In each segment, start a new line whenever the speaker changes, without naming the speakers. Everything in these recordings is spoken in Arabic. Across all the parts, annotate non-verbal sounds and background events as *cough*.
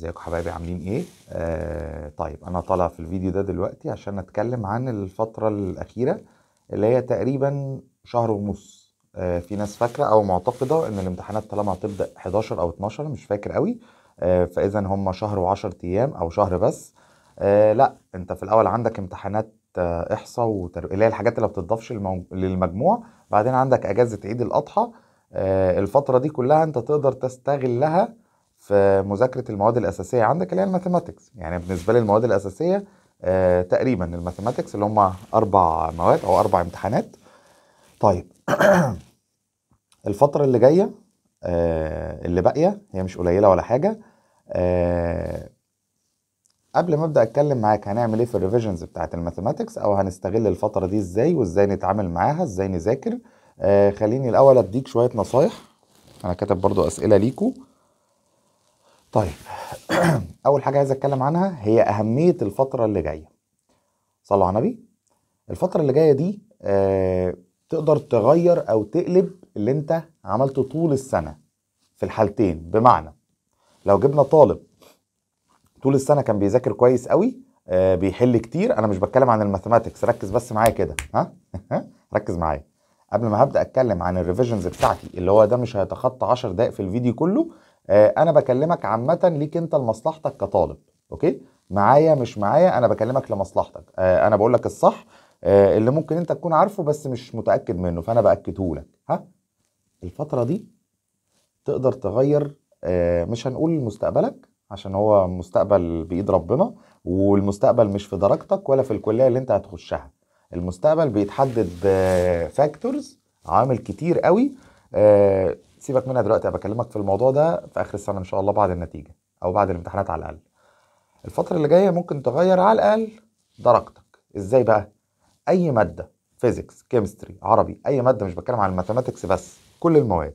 ازيكم حبايبي عاملين ايه آه طيب انا طالع في الفيديو ده دلوقتي عشان اتكلم عن الفتره الاخيره اللي هي تقريبا شهر ونص آه في ناس فاكره او معتقده ان الامتحانات طالما هتبدا 11 او 12 مش فاكر قوي آه فاذا هم شهر و10 ايام او شهر بس آه لا انت في الاول عندك امتحانات آه احصاء وتر... اللي هي الحاجات اللي ما بتضافش المو... للمجموع بعدين عندك اجازه عيد الاضحى آه الفتره دي كلها انت تقدر تستغلها في مذاكره المواد الاساسيه عندك اللي هي الماثيماتكس يعني بالنسبه لي المواد الاساسيه آه، تقريبا الماثيماتكس اللي هم اربع مواد او اربع امتحانات طيب *clears throat* الفتره اللي جايه آه، اللي باقيه هي مش قليله ولا حاجه آه، قبل ما ابدا اتكلم معاك هنعمل ايه في الريفيجنز بتاعه الماثيماتكس او هنستغل الفتره دي ازاي وازاي نتعامل معاها ازاي نذاكر آه خليني الاول اديك شويه نصايح انا كاتب برضو اسئله ليكوا طيب *clears throat* اول حاجه عايز اتكلم عنها هي اهميه الفتره اللي جايه صلوا على النبي الفتره اللي جايه دي آه تقدر تغير او تقلب اللي انت عملته طول السنه في الحالتين بمعنى لو جبنا طالب طول السنه كان بيذاكر كويس قوي آه بيحل كتير انا مش بتكلم عن الماثماتكس ركز بس معايا كده ها *laughs* ركز معايا قبل ما هبدا اتكلم عن الريفيجنز بتاعتي اللي هو ده مش هيتخطى 10 دقائق في الفيديو كله آه، انا بكلمك عامه ليك انت لمصلحتك كطالب اوكي معايا مش معايا انا بكلمك لمصلحتك آه، انا بقول لك الصح آه، اللي ممكن انت تكون عارفه بس مش متاكد منه فانا باكده لك ها الفتره دي تقدر تغير مش هنقول مستقبلك عشان هو مستقبل بايد ربنا والمستقبل مش في درجتك ولا في الكليه اللي انت هتخشها المستقبل بيتحدد فاكتورز عوامل كتير قوي سيبك منها دلوقتي انا بكلمك في الموضوع ده في اخر السنه ان شاء الله بعد النتيجه او بعد الامتحانات على الاقل الفتره اللي جايه ممكن تغير على الاقل درجتك ازاي بقى اي ماده فيزيكس كيمستري عربي اي ماده مش بتكلم عن الماتيماتكس بس كل المواد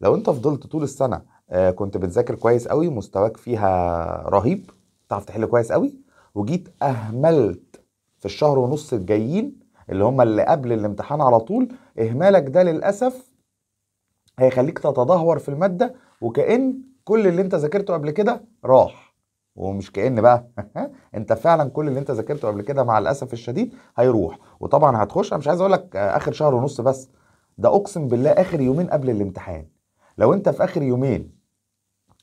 لو انت فضلت طول السنه آه، كنت بتذاكر كويس قوي مستواك فيها رهيب تعرف تحل كويس قوي وجيت اهملت في الشهر ونص الجايين اللي هم اللي قبل الامتحان على طول اهمالك ده للاسف هيخليك تتدهور في الماده وكان كل اللي انت ذاكرته قبل كده راح ومش كان بقى *laughs* انت فعلا كل اللي انت ذاكرته قبل كده مع الاسف الشديد هيروح وطبعا هتخش انا مش عايز اقول لك آه، اخر شهر ونص بس ده اقسم بالله اخر يومين قبل الامتحان لو انت في اخر يومين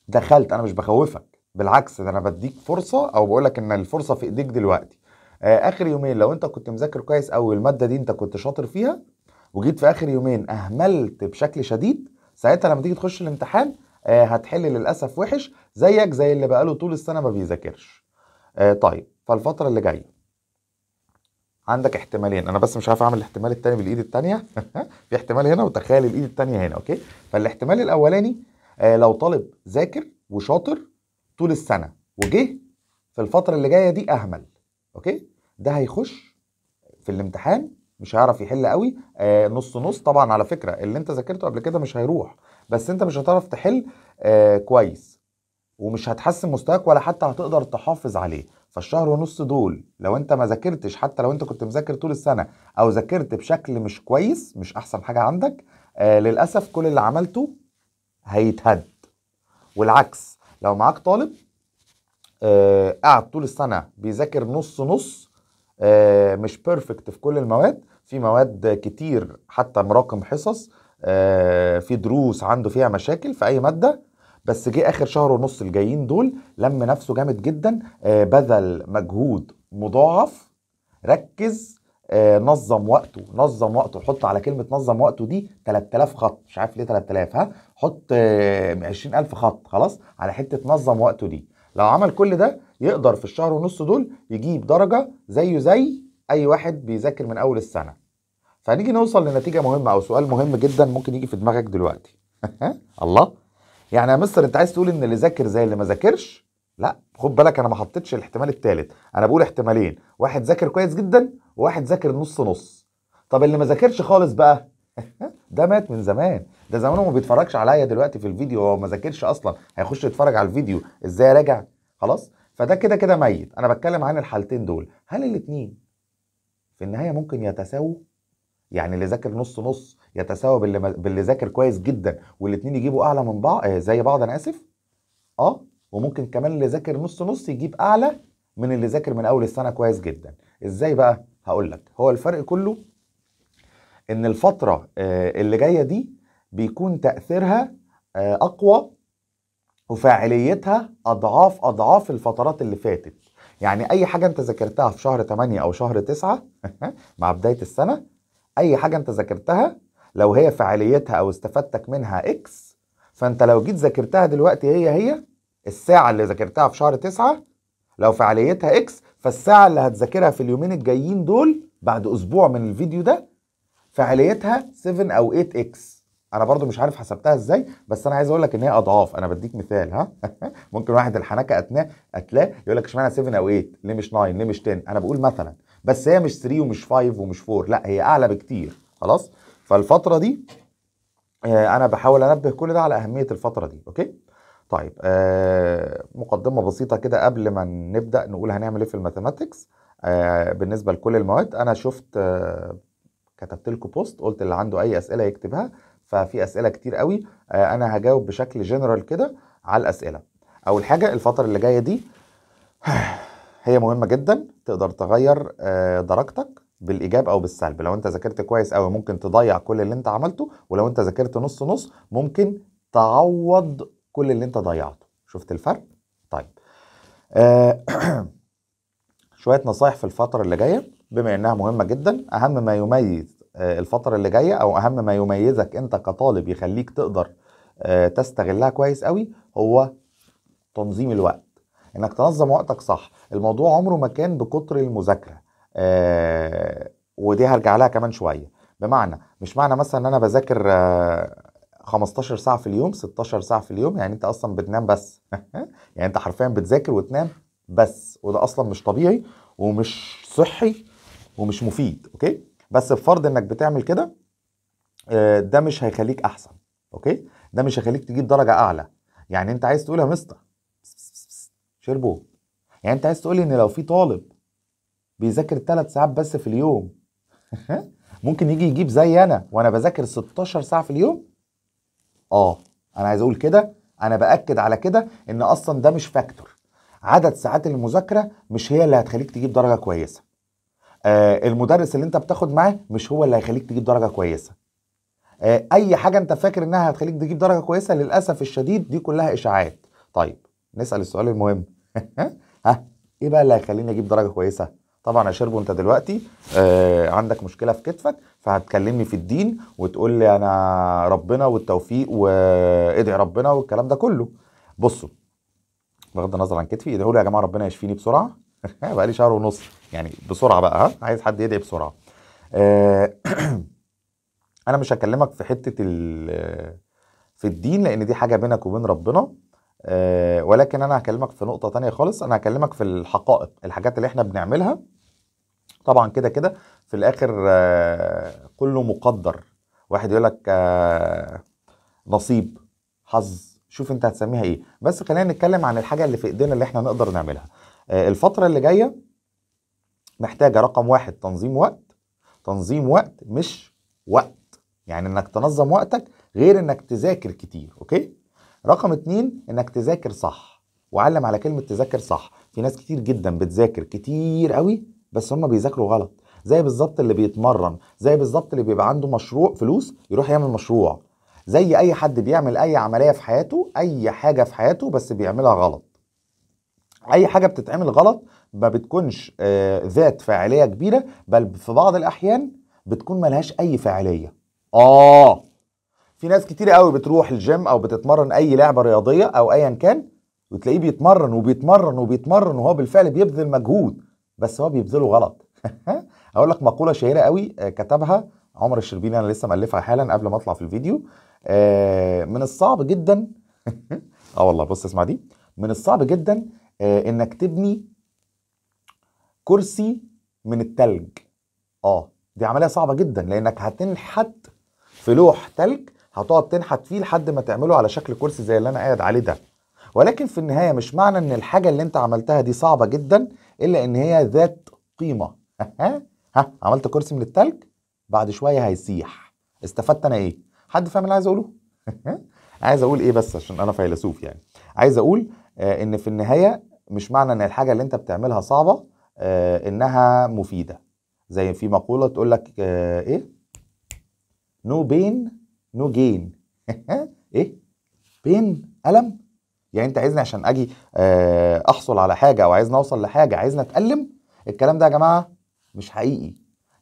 دخلت انا مش بخوفك بالعكس ده انا بديك فرصه او بقول لك ان الفرصه في ايديك دلوقتي آه، اخر يومين لو انت كنت مذاكر كويس قوي الماده دي انت كنت شاطر فيها وجيت في اخر يومين اهملت بشكل شديد ساعتها لما تيجي تخش الامتحان آه هتحل للاسف وحش زيك زي اللي بقاله طول السنه ما بيذاكرش آه طيب فالفتره اللي جايه عندك احتمالين انا بس مش عارف اعمل الاحتمال الثاني بالايد الثانيه *laughs* في احتمال هنا وتخيل الايد الثانيه هنا اوكي فالاحتمال الاولاني آه لو طالب ذاكر وشاطر طول السنه وجه في الفتره اللي جايه دي اهمل اوكي ده هيخش في الامتحان مش هيعرف يحل قوي آه نص نص طبعا على فكره اللي انت ذاكرته قبل كده مش هيروح بس انت مش هتعرف تحل آه كويس ومش هتحسن مستواك ولا حتى هتقدر تحافظ عليه فالشهر ونص دول لو انت ما ذاكرتش حتى لو انت كنت مذاكر طول السنه او ذاكرت بشكل مش كويس مش احسن حاجه عندك آه للاسف كل اللي عملته هيتهد والعكس لو معاك طالب آه قاعد طول السنه بيذاكر نص نص آه مش بيرفكت في كل المواد في مواد كتير حتى مراكم حصص آه، في دروس عنده فيها مشاكل في اي ماده بس جه اخر شهر ونص الجايين دول لم نفسه جامد جدا آه، بذل مجهود مضاعف ركز آه، نظم وقته نظم وقته حط على كلمه نظم وقته دي 3000 خط مش عارف ليه 3000 ها حط 20000 خط خلاص على حته نظم وقته دي لو عمل كل ده يقدر في الشهر ونص دول يجيب درجه زيه زي اي واحد بيذاكر من اول السنه فهنيجي نوصل لنتيجه مهمه او سؤال مهم جدا ممكن يجي في دماغك دلوقتي *laughs* الله يعني يا مستر انت عايز تقول ان اللي ذاكر زي اللي ما ذاكرش لا خد بالك انا ما حطيتش الاحتمال الثالث انا بقول احتمالين واحد ذاكر كويس جدا وواحد ذاكر نص نص طب اللي ما ذاكرش خالص بقى *laughs* ده مات من زمان ده زمانه ما بيتفرجش عليا دلوقتي في الفيديو هو ما ذاكرش اصلا هيخش يتفرج على الفيديو ازاي راجع خلاص فده كده كده ميت انا بتكلم عن الحالتين دول هل الاثنين في النهايه ممكن يتساووا يعني اللي ذاكر نص نص يتساوى باللي, باللي ذاكر كويس جدا والاثنين يجيبوا اعلى من بعض آه، زي بعض انا اسف اه وممكن كمان اللي ذاكر نص نص يجيب اعلى من اللي ذاكر من اول السنه كويس جدا ازاي بقى هقول لك هو الفرق كله ان الفتره آه، اللي جايه دي بيكون تاثيرها آه، اقوى وفاعليتها اضعاف اضعاف الفترات اللي فاتت يعني اي حاجه انت ذاكرتها في شهر 8 او شهر 9 *laughs* مع بدايه السنه اي حاجه انت ذاكرتها لو هي فعاليتها او استفادتك منها اكس فانت لو جيت ذاكرتها دلوقتي هي هي الساعه اللي ذاكرتها في شهر تسعة لو فعاليتها اكس فالساعه اللي هتذاكرها في اليومين الجايين دول بعد اسبوع من الفيديو ده فعاليتها 7 او 8 اكس انا برضو مش عارف حسبتها ازاي بس انا عايز اقول لك ان هي اضعاف انا بديك مثال ها *laughs* ممكن واحد الحنكه اتناه اتلاه يقول لك اشمعنى 7 او 8 ليه مش 9 ليه مش 10 انا بقول مثلا بس هي مش 3 ومش 5 ومش 4 لا هي اعلى بكتير خلاص فالفتره دي آه، انا بحاول انبه كل ده على اهميه الفتره دي اوكي طيب آه مقدمه بسيطه كده قبل ما نبدا نقول هنعمل ايه في الماثيماتكس آه بالنسبه لكل المواد انا شفت آه كتبت لكم بوست قلت اللي عنده اي اسئله يكتبها ففي اسئله كتير قوي آه انا هجاوب بشكل جنرال كده على الاسئله اول حاجه الفتره اللي جايه دي *sighs* هي مهمه جدا تقدر تغير آه، درجتك بالايجاب او بالسلب لو انت ذاكرت كويس قوي ممكن تضيع كل اللي انت عملته ولو انت ذاكرت نص نص ممكن تعوض كل اللي انت ضيعته شفت الفرق طيب آه *clears throat* شويه نصايح في الفتره اللي جايه بما انها مهمه جدا اهم ما يميز آه، الفتره اللي جايه او اهم ما يميزك انت كطالب يخليك تقدر آه، تستغلها كويس قوي هو تنظيم الوقت انك تنظم وقتك صح الموضوع عمره ما كان بكتر المذاكره آه ودي هرجع لها كمان شويه بمعنى مش معنى مثلا ان انا بذاكر آه 15 ساعه في اليوم 16 ساعه في اليوم يعني انت اصلا بتنام بس *laughs* يعني انت حرفيا بتذاكر وتنام بس وده اصلا مش طبيعي ومش صحي ومش مفيد اوكي بس بفرض انك بتعمل كده آه، ده مش هيخليك احسن اوكي ده مش هيخليك تجيب درجه اعلى يعني انت عايز تقول يا مستر شربوه يعني انت عايز تقولي ان لو في طالب بيذاكر ثلاث ساعات بس في اليوم *laughs* ممكن يجي يجيب زي انا وانا بذاكر 16 ساعه في اليوم اه انا عايز اقول كده انا باكد على كده ان اصلا ده مش فاكتور عدد ساعات المذاكره مش هي اللي هتخليك تجيب درجه كويسه آه المدرس اللي انت بتاخد معاه مش هو اللي هيخليك تجيب درجه كويسه آه اي حاجه انت فاكر انها هتخليك تجيب درجه كويسه للاسف الشديد دي كلها اشاعات طيب نسال السؤال المهم *laughs* ها ايه بقى اللي هيخليني اجيب درجه كويسه طبعا يا شربو انت دلوقتي آه عندك مشكله في كتفك فهتكلمني في الدين وتقول لي انا ربنا والتوفيق وادعي ربنا والكلام ده كله بصوا بغض النظر عن كتفي ادعوا لي يا جماعه ربنا يشفيني بسرعه *laughs* بقى لي شهر ونص يعني بسرعه بقى ها عايز حد يدعي بسرعه آه *clears throat* انا مش هكلمك في حته في الدين لان دي حاجه بينك وبين ربنا آه، ولكن انا هكلمك في نقطه تانية خالص انا هكلمك في الحقائق الحاجات اللي احنا بنعملها طبعا كده كده في الاخر آه، كله مقدر واحد يقول لك آه، نصيب حظ شوف انت هتسميها ايه بس خلينا نتكلم عن الحاجه اللي في ايدينا اللي احنا نقدر نعملها الفتره اللي جايه محتاجه رقم واحد تنظيم وقت تنظيم وقت مش وقت يعني انك تنظم وقتك غير انك تذاكر كتير اوكي رقم اتنين انك تذاكر صح وعلم على كلمه تذاكر صح في ناس كتير جدا بتذاكر كتير قوي بس هم بيذاكروا غلط زي بالظبط اللي بيتمرن زي بالظبط اللي بيبقى عنده مشروع فلوس يروح يعمل مشروع زي اي حد بيعمل اي عمليه في حياته اي حاجه في حياته بس بيعملها غلط اي حاجه بتتعمل غلط ما بتكونش آه، ذات فاعليه كبيره بل في بعض الاحيان بتكون ملهاش اي فاعليه اه في ناس كتير قوي بتروح الجيم او بتتمرن اي لعبه رياضيه او ايا كان وتلاقيه بيتمرن وبيتمرن وبيتمرن وهو بالفعل بيبذل مجهود بس هو بيبذله غلط اقول *laughs* لك مقوله شهيره قوي آه، كتبها عمر الشربيني انا لسه مالفها حالا قبل ما اطلع في الفيديو آه، من الصعب جدا *laughs* اه والله بص اسمع دي من الصعب جدا آه، انك تبني كرسي من التلج اه دي عمليه صعبه جدا لانك هتنحت في لوح تلج هتقعد تنحت فيه لحد ما تعمله على شكل كرسي زي اللي انا قاعد عليه ده ولكن في النهايه مش معنى ان الحاجه اللي انت عملتها دي صعبه جدا الا ان هي ذات قيمه ها عملت كرسي من التلج بعد شويه هيسيح استفدت انا ايه حد فاهم اللي عايز اقوله عايز اقول ايه بس عشان انا فيلسوف يعني عايز اقول آه ان في النهايه مش معنى ان الحاجه اللي انت بتعملها صعبه آه انها مفيده زي في مقوله تقول لك آه ايه نو بين نو جين *laughs* ايه بين الم يعني انت عايزني عشان اجي آه، احصل على حاجه او عايزني اوصل لحاجه عايزني اتالم الكلام ده يا جماعه مش حقيقي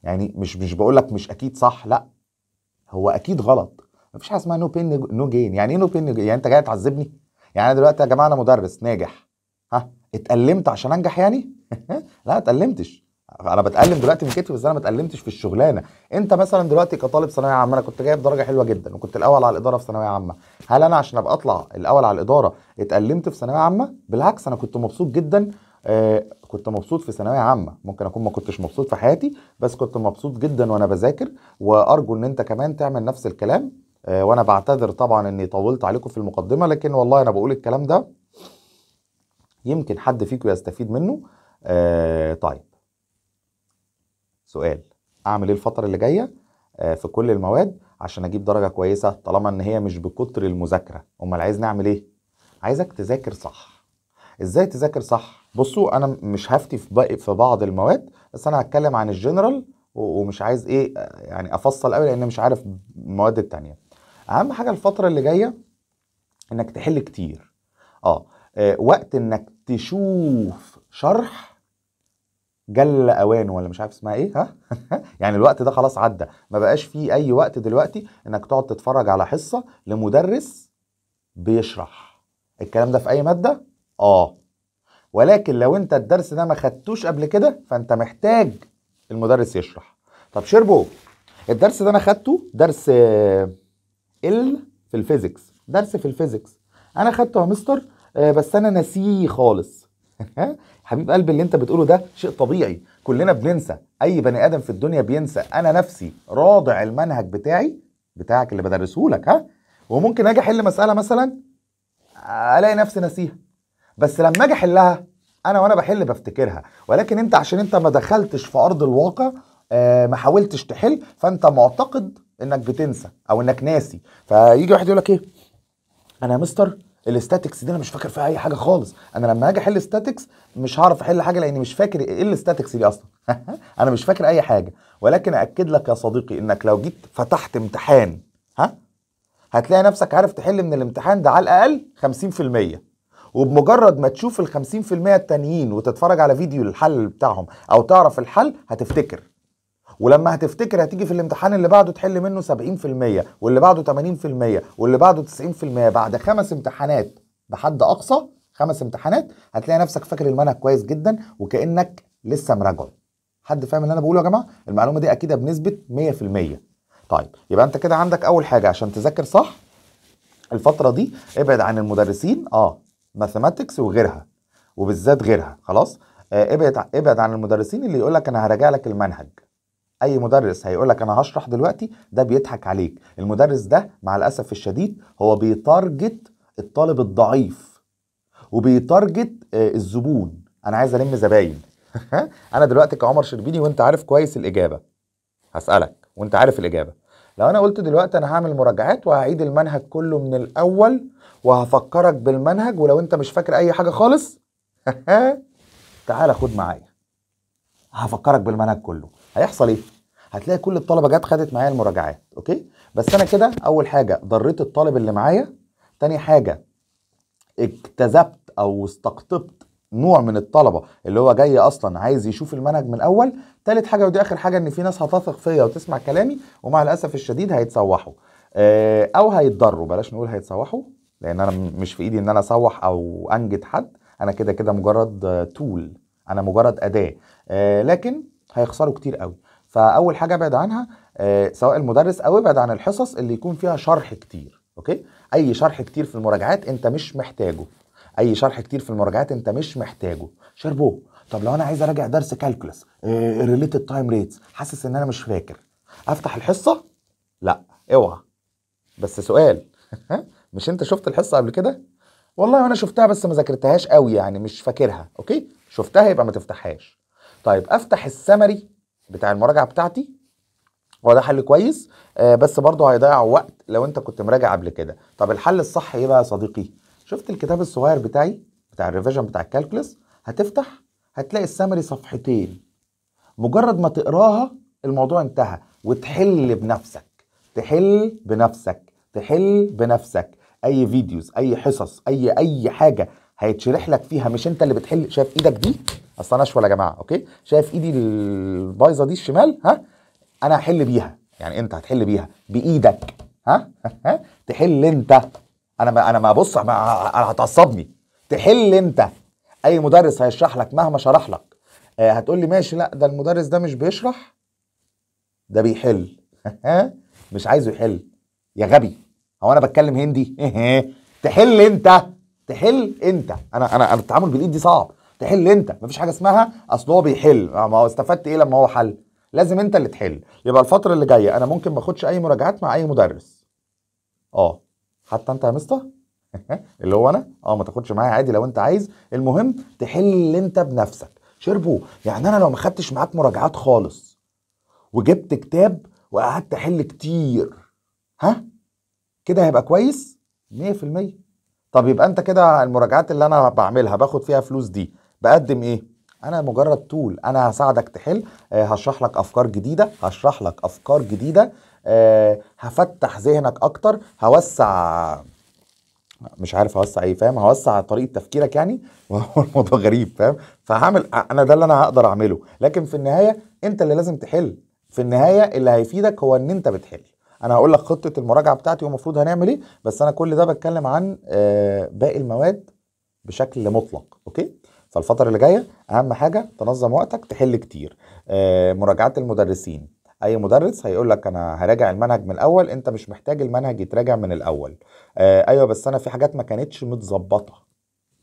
يعني مش مش بقول لك مش اكيد صح لا هو اكيد غلط مفيش حاجه اسمها نو بين نو جين يعني ايه نو بين يعني انت جاي تعذبني يعني انا دلوقتي يا جماعه انا مدرس ناجح ها اتألمت عشان انجح يعني *laughs* لا اتألمتش انا بتالم دلوقتي من كتفي بس انا ما اتالمتش في الشغلانه انت مثلا دلوقتي كطالب ثانويه عامه انا كنت جايب درجه حلوه جدا وكنت الاول على الاداره في ثانويه عامه هل انا عشان ابقى اطلع الاول على الاداره اتالمت في ثانويه عامه بالعكس انا كنت مبسوط جدا آه كنت مبسوط في ثانويه عامه ممكن اكون ما كنتش مبسوط في حياتي بس كنت مبسوط جدا وانا بذاكر وارجو ان انت كمان تعمل نفس الكلام آه وانا بعتذر طبعا اني طولت عليكم في المقدمه لكن والله انا بقول الكلام ده يمكن حد فيكم يستفيد منه آه طيب سؤال اعمل ايه الفتره اللي جايه آه، في كل المواد عشان اجيب درجه كويسه طالما ان هي مش بكتر المذاكره امال عايز نعمل ايه عايزك تذاكر صح ازاي تذاكر صح بصوا انا مش هفتي في في بعض المواد بس انا هتكلم عن الجنرال ومش عايز ايه آه، يعني افصل قوي لان مش عارف المواد التانية اهم حاجه الفتره اللي جايه انك تحل كتير اه, آه وقت انك تشوف شرح جل اوان ولا مش عارف اسمها ايه ها *laughs* يعني الوقت ده خلاص عدى ما بقاش فيه اي وقت دلوقتي انك تقعد تتفرج على حصه لمدرس بيشرح الكلام ده في اي ماده اه ولكن لو انت الدرس ده ما خدتوش قبل كده فانت محتاج المدرس يشرح طب شربو الدرس ده انا خدته درس ال في الفيزيكس درس في الفيزيكس انا خدته يا مستر آه، بس انا ناسيه خالص *laughs* حبيب قلبي اللي انت بتقوله ده شيء طبيعي كلنا بننسى اي بني ادم في الدنيا بينسى انا نفسي راضع المنهج بتاعي بتاعك اللي بدرسه لك ها وممكن اجي احل مساله مثلا الاقي نفسي ناسيها بس لما اجي احلها انا وانا بحل بفتكرها ولكن انت عشان انت ما دخلتش في ارض الواقع آه، ما حاولتش تحل فانت معتقد انك بتنسى او انك ناسي فيجي واحد يقول لك ايه انا يا مستر الاستاتكس دي انا مش فاكر فيها اي حاجه خالص انا لما اجي احل استاتكس مش هعرف احل حاجه لاني مش فاكر ايه الاستاتكس دي اصلا *laughs* انا مش فاكر اي حاجه ولكن اكد لك يا صديقي انك لو جيت فتحت امتحان ها هتلاقي نفسك عارف تحل من الامتحان ده على الاقل 50% وبمجرد ما تشوف ال 50% التانيين وتتفرج على فيديو الحل بتاعهم او تعرف الحل هتفتكر ولما هتفتكر هتيجي في الامتحان اللي بعده تحل منه 70% واللي بعده 80% واللي بعده 90% بعد خمس امتحانات بحد اقصى خمس امتحانات هتلاقي نفسك فاكر المنهج كويس جدا وكانك لسه مراجعه حد فاهم اللي انا بقوله يا جماعه المعلومه دي اكيده بنسبه 100% طيب يبقى انت كده عندك اول حاجه عشان تذاكر صح الفتره دي ابعد عن المدرسين اه ماثيماتكس وغيرها وبالذات غيرها خلاص آه ابعد ابعد عن المدرسين اللي يقول لك انا هراجع لك المنهج اي مدرس هيقول لك انا هشرح دلوقتي ده بيضحك عليك المدرس ده مع الاسف الشديد هو بيتارجت الطالب الضعيف وبيتارجت آه، الزبون انا عايز الم زباين *laughs* انا دلوقتي كعمر شربيني وانت عارف كويس الاجابه هسالك وانت عارف الاجابه لو انا قلت دلوقتي انا هعمل مراجعات وهعيد المنهج كله من الاول وهفكرك بالمنهج ولو انت مش فاكر اي حاجه خالص *laughs* تعالى خد معايا هفكرك بالمنهج كله هيحصل ايه؟ هتلاقي كل الطلبه جت خدت معايا المراجعات اوكي بس انا كده اول حاجه ضريت الطالب اللي معايا تاني حاجه اكتذبت او استقطبت نوع من الطلبه اللي هو جاي اصلا عايز يشوف المنهج من الاول تالت حاجه ودي اخر حاجه ان في ناس هتثق فيا وتسمع كلامي ومع الاسف الشديد هيتسوحوا آه، او هيتضروا بلاش نقول هيتسوحوا لان انا مش في ايدي ان انا اسوح او انجد حد انا كده كده مجرد تول آه، انا مجرد اداه آه، لكن هيخسروا كتير قوي فاول حاجه ابعد عنها آه، سواء المدرس او ابعد عن الحصص اللي يكون فيها شرح كتير اوكي اي شرح كتير في المراجعات انت مش محتاجه اي شرح كتير في المراجعات انت مش محتاجه شربوه طب لو انا عايز اراجع درس كالكولس ريليتد تايم ريتس حاسس ان انا مش فاكر افتح الحصه لا اوعى بس سؤال *laughs* مش انت شفت الحصه قبل كده والله انا شفتها بس ما ذاكرتهاش قوي يعني مش فاكرها اوكي شفتها يبقى ما تفتحهاش طيب افتح السمري بتاع المراجعه بتاعتي هو ده حل كويس آه بس برضه هيضيع وقت لو انت كنت مراجع قبل كده طب الحل الصح ايه بقى يا صديقي شفت الكتاب الصغير بتاعي بتاع الريفيجن بتاع الكالكلس هتفتح هتلاقي السمري صفحتين مجرد ما تقراها الموضوع انتهى وتحل بنفسك تحل بنفسك تحل بنفسك اي فيديوز اي حصص اي اي حاجه هيتشرح لك فيها مش انت اللي بتحل شايف ايدك دي اصل انا اشول يا جماعه اوكي شايف ايدي البايظه دي الشمال ها انا هحل بيها يعني انت هتحل بيها بايدك ها, ها؟ تحل انت انا ما انا ما بص ما هتعصبني تحل انت اي مدرس هيشرح لك مهما شرح لك آه هتقول لي ماشي لا ده المدرس ده مش بيشرح ده بيحل *laughs* مش عايزه يحل يا غبي هو انا بتكلم هندي *laughs* تحل انت تحل انت انا انا التعامل بالايد دي صعب تحل انت مفيش حاجه اسمها اصل هو بيحل آه، ما هو استفدت ايه لما هو حل لازم انت اللي تحل يبقى الفتره اللي جايه انا ممكن ما اخدش اي مراجعات مع اي مدرس اه حتى انت يا مستر *laughs* اللي هو انا اه ما تاخدش معايا عادي لو انت عايز المهم تحل انت بنفسك شربو يعني انا لو ما خدتش معاك مراجعات خالص وجبت كتاب وقعدت احل كتير ها كده هيبقى كويس 100% طب يبقى انت كده المراجعات اللي انا بعملها باخد فيها فلوس دي بقدم ايه انا مجرد طول انا هساعدك تحل آه هشرح لك افكار جديده هشرح لك افكار جديده آه هفتح ذهنك اكتر هوسع مش عارف هوسع ايه فاهم هوسع طريقه تفكيرك يعني *laughs* الموضوع غريب فاهم فهعمل انا ده اللي انا هقدر اعمله لكن في النهايه انت اللي لازم تحل في النهايه اللي هيفيدك هو ان انت بتحل انا هقول لك خطه المراجعه بتاعتي ومفروض هنعمل ايه بس انا كل ده بتكلم عن آه، باقي المواد بشكل مطلق اوكي فالفتره اللي جايه اهم حاجه تنظم وقتك تحل كتير آه، مراجعات المدرسين اي مدرس هيقول لك انا هراجع المنهج من الاول انت مش محتاج المنهج يتراجع من الاول آه، ايوه بس انا في حاجات ما كانتش متظبطه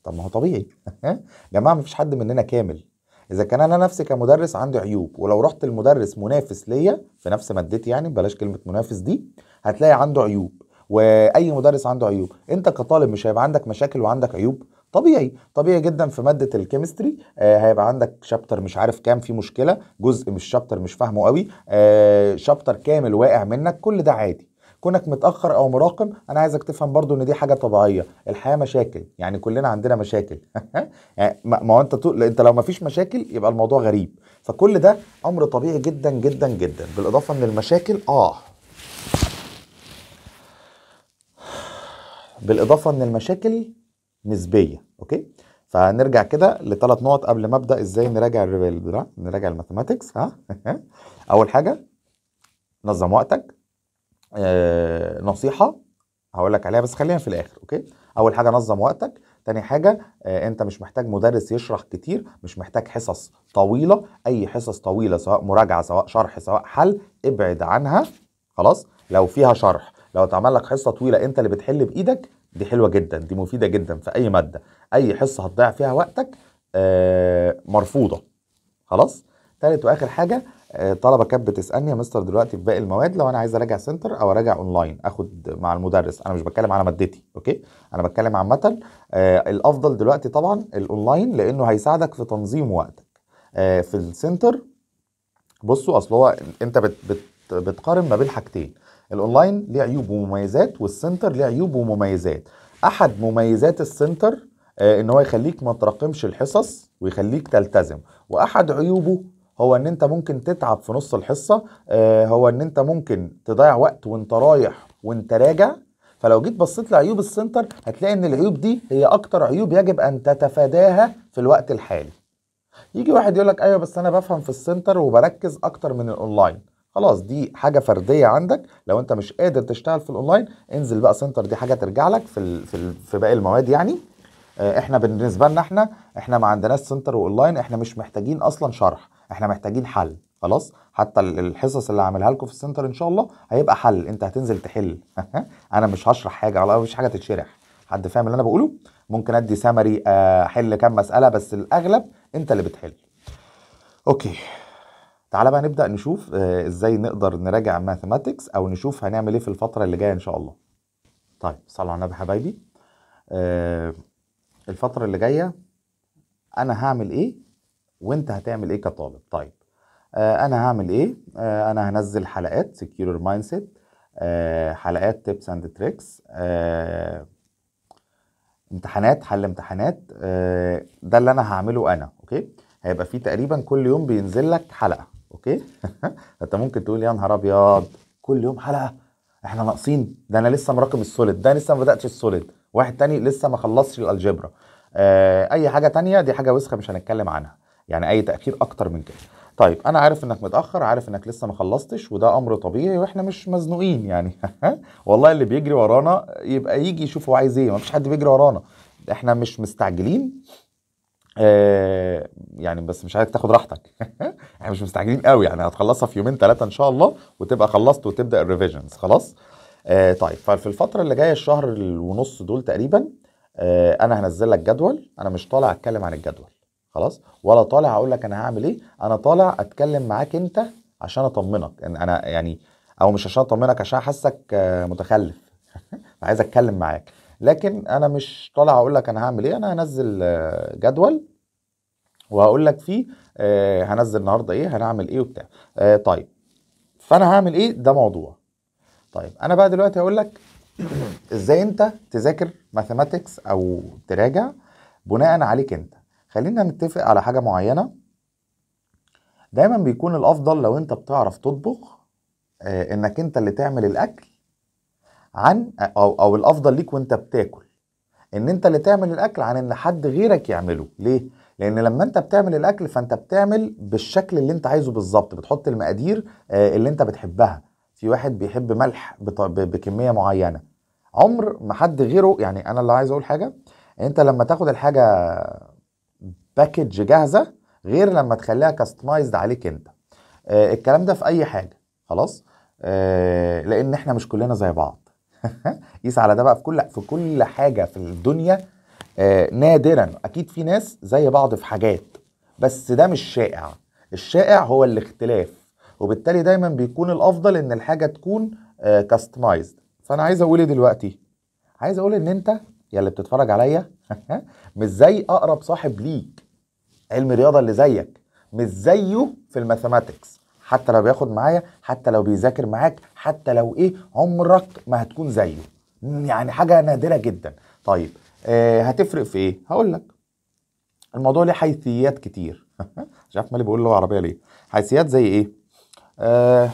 طب ما هو طبيعي يا *laughs* جماعه ما فيش حد مننا كامل اذا كان انا نفسي كمدرس عندي عيوب ولو رحت المدرس منافس ليا في نفس مادتي يعني بلاش كلمه منافس دي هتلاقي عنده عيوب واي مدرس عنده عيوب انت كطالب مش هيبقى عندك مشاكل وعندك عيوب طبيعي طبيعي جدا في ماده الكيمستري آه هيبقى عندك شابتر مش عارف كام في مشكله جزء من الشابتر مش فاهمه قوي آه شابتر كامل واقع منك كل ده عادي كونك متاخر او مراقم انا عايزك تفهم برضو ان دي حاجه طبيعيه الحياه مشاكل يعني كلنا عندنا مشاكل *laughs* يعني ما هو انت طول... انت لو ما فيش مشاكل يبقى الموضوع غريب فكل ده امر طبيعي جدا جدا جدا بالاضافه ان المشاكل اه بالاضافه ان المشاكل نسبيه اوكي فنرجع كده لثلاث نقط قبل ما ابدا ازاي نراجع الريفيل ده نراجع الماثماتكس ها *laughs* اول حاجه نظم وقتك آه نصيحه هقول لك عليها بس خلينا في الاخر اوكي اول حاجه نظم وقتك تاني حاجة آه انت مش محتاج مدرس يشرح كتير مش محتاج حصص طويلة اي حصص طويلة سواء مراجعة سواء شرح سواء حل ابعد عنها خلاص لو فيها شرح لو اتعمل لك حصة طويلة انت اللي بتحل بايدك دي حلوة جدا دي مفيدة جدا في اي مادة اي حصه هتضيع فيها وقتك آه، مرفوضه خلاص تالت واخر حاجه آه، طلبه كانت بتسالني يا مستر دلوقتي في باقي المواد لو انا عايز اراجع سنتر او اراجع اونلاين اخد مع المدرس انا مش بتكلم على مادتي اوكي انا بتكلم عامه مثل آه، الافضل دلوقتي طبعا الاونلاين لانه هيساعدك في تنظيم وقتك في السنتر بصوا اصل هو انت بت بت بتقارن ما بين حاجتين الاونلاين ليه عيوب ومميزات والسنتر ليه عيوب ومميزات احد مميزات السنتر آه، ان هو يخليك ما تراكمش الحصص ويخليك تلتزم واحد عيوبه هو ان انت ممكن تتعب في نص الحصه آه، هو ان انت ممكن تضيع وقت وانت رايح وانت راجع فلو جيت بصيت لعيوب السنتر هتلاقي ان العيوب دي هي اكتر عيوب يجب ان تتفاداها في الوقت الحالي يجي واحد يقول لك ايوه بس انا بفهم في السنتر وبركز اكتر من الاونلاين خلاص دي حاجه فرديه عندك لو انت مش قادر تشتغل في الاونلاين انزل بقى سنتر دي حاجه ترجع لك في في باقي المواد يعني آه، احنا بالنسبه لنا احنا احنا ما عندناش سنتر واونلاين احنا مش محتاجين اصلا شرح احنا محتاجين حل خلاص حتى الحصص اللي هعملها لكم في السنتر ان شاء الله هيبقى حل انت هتنزل تحل *laughs* انا مش هشرح حاجه على مفيش حاجه تتشرح حد فاهم اللي انا بقوله ممكن ادي سمري احل آه، كام مساله بس الاغلب انت اللي بتحل اوكي تعالى بقى نبدا نشوف آه، ازاي نقدر نراجع ماثيماتكس او نشوف هنعمل ايه في الفتره اللي جايه ان شاء الله طيب صلوا على النبي حبايبي أه الفتره اللي جايه انا هعمل ايه وانت هتعمل ايه كطالب طيب آه انا هعمل ايه آه انا هنزل حلقات سكيور مايند سيت حلقات تيبس اند تريكس امتحانات حل امتحانات آه ده اللي انا هعمله انا اوكي هيبقى فيه تقريبا كل يوم بينزل لك حلقه اوكي *laughs* انت ممكن تقول يا نهار ابيض كل يوم حلقه احنا ناقصين ده انا لسه مراكم السوليد ده لسه ما بداتش السوليد واحد تاني لسه ما خلصش الالجبرا آه، اي حاجه تانية دي حاجه وسخه مش هنتكلم عنها يعني اي تاخير اكتر من كده طيب انا عارف انك متاخر عارف انك لسه ما خلصتش وده امر طبيعي واحنا مش مزنوقين يعني *laughs* والله اللي بيجري ورانا يبقى يجي يشوف هو عايز ايه ما فيش حد بيجري ورانا احنا مش مستعجلين آه يعني بس مش عايزك تاخد راحتك *laughs* احنا مش مستعجلين قوي يعني هتخلصها في يومين ثلاثه ان شاء الله وتبقى خلصت وتبدا الريفيجنز خلاص آه طيب ففي الفتره اللي جايه الشهر ونص دول تقريبا آه انا هنزل لك جدول انا مش طالع اتكلم عن الجدول خلاص ولا طالع اقول لك انا هعمل ايه انا طالع اتكلم معاك انت عشان اطمنك انا يعني او مش عشان اطمنك عشان حاسك آه، متخلف *laughs* عايز اتكلم معاك لكن انا مش طالع اقول لك انا هعمل ايه انا هنزل آه، جدول وهقول لك فيه آه، هنزل النهارده ايه هنعمل ايه وبتاع طيب فانا هعمل ايه ده موضوع طيب انا بقى دلوقتي هقول لك *clears throat* ازاي انت تذاكر ماثيماتكس او تراجع بناء عليك انت خلينا نتفق على حاجه معينه دايما بيكون الافضل لو انت بتعرف تطبخ آه انك انت اللي تعمل الاكل عن او او الافضل ليك وانت بتاكل ان انت اللي تعمل الاكل عن ان حد غيرك يعمله ليه لان لما انت بتعمل الاكل فانت بتعمل بالشكل اللي انت عايزه بالظبط بتحط المقادير آه، اللي انت بتحبها في واحد بيحب ملح بكميه معينه عمر ما حد غيره يعني انا اللي عايز اقول حاجه انت لما تاخد الحاجه باكج جاهزه غير لما تخليها كاستمايزد عليك انت آه الكلام ده في اي حاجه خلاص آه لان احنا مش كلنا زي بعض *laughs* قيس على ده بقى في كل في كل حاجه في الدنيا آه نادرا اكيد في ناس زي بعض في حاجات بس ده مش شائع الشائع هو الاختلاف وبالتالي دايما بيكون الافضل ان الحاجه تكون كاستمايزد آه، فانا عايز اقول ايه دلوقتي عايز اقول ان انت يا اللي بتتفرج عليا *laughs* مش زي اقرب صاحب ليك علم رياضه اللي زيك مش زيه في الماثماتكس حتى لو بياخد معايا حتى لو بيذاكر معاك حتى لو ايه عمرك ما هتكون زيه يعني حاجه نادره جدا طيب آه هتفرق في ايه هقول لك الموضوع ليه حيثيات كتير مش *laughs* عارف مالي بقول له عربيه ليه حيثيات زي ايه آه،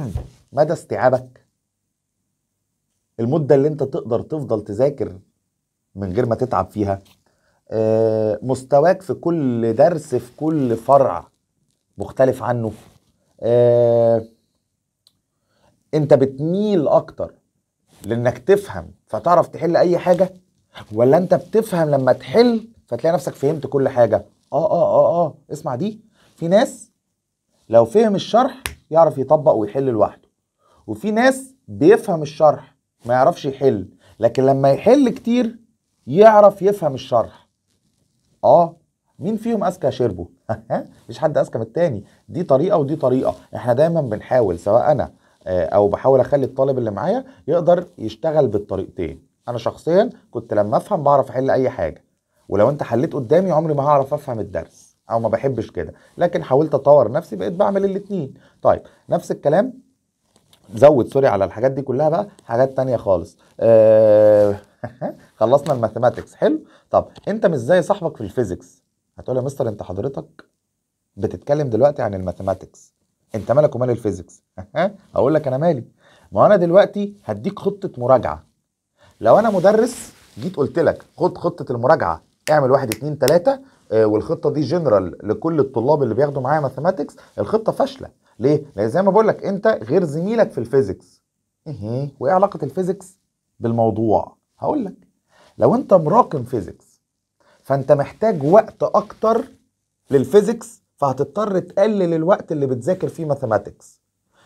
*clears throat* مدى استيعابك المده اللي انت تقدر تفضل تذاكر من غير ما تتعب فيها آه، مستواك في كل درس في كل فرع مختلف عنه آه، انت بتميل اكتر لانك تفهم فتعرف تحل اي حاجه ولا انت بتفهم لما تحل فتلاقي نفسك فهمت كل حاجه اه اه اه اه اسمع دي في ناس لو فهم الشرح يعرف يطبق ويحل لوحده وفي ناس بيفهم الشرح ما يعرفش يحل لكن لما يحل كتير يعرف يفهم الشرح اه مين فيهم اذكى شربه *laughs* مش حد اذكى من التاني دي طريقه ودي طريقه احنا دايما بنحاول سواء انا آه، او بحاول اخلي الطالب اللي معايا يقدر يشتغل بالطريقتين انا شخصيا كنت لما افهم بعرف احل اي حاجه ولو انت حليت قدامي عمري ما هعرف افهم الدرس او ما بحبش كده لكن حاولت اطور نفسي بقيت بعمل الاثنين طيب نفس الكلام زود سوري على الحاجات دي كلها بقى حاجات تانية خالص آه *laughs* خلصنا الماثيماتكس حلو طب انت مش زي صاحبك في الفيزيكس هتقول يا مستر انت حضرتك بتتكلم دلوقتي عن الماثيماتكس انت مالك ومال الفيزيكس اقول *laughs* لك انا مالي ما انا دلوقتي هديك خطه مراجعه لو انا مدرس جيت قلت لك خد خطه المراجعه اعمل واحد اتنين تلاته آه، والخطه دي جنرال لكل الطلاب اللي بياخدوا معايا ماثيماتكس الخطه فاشله ليه لان زي ما بقول لك انت غير زميلك في الفيزيكس ايه وايه علاقه الفيزيكس بالموضوع هقول لك لو انت مراكم فيزيكس فانت محتاج وقت اكتر للفيزيكس فهتضطر تقلل الوقت اللي بتذاكر فيه ماثيماتكس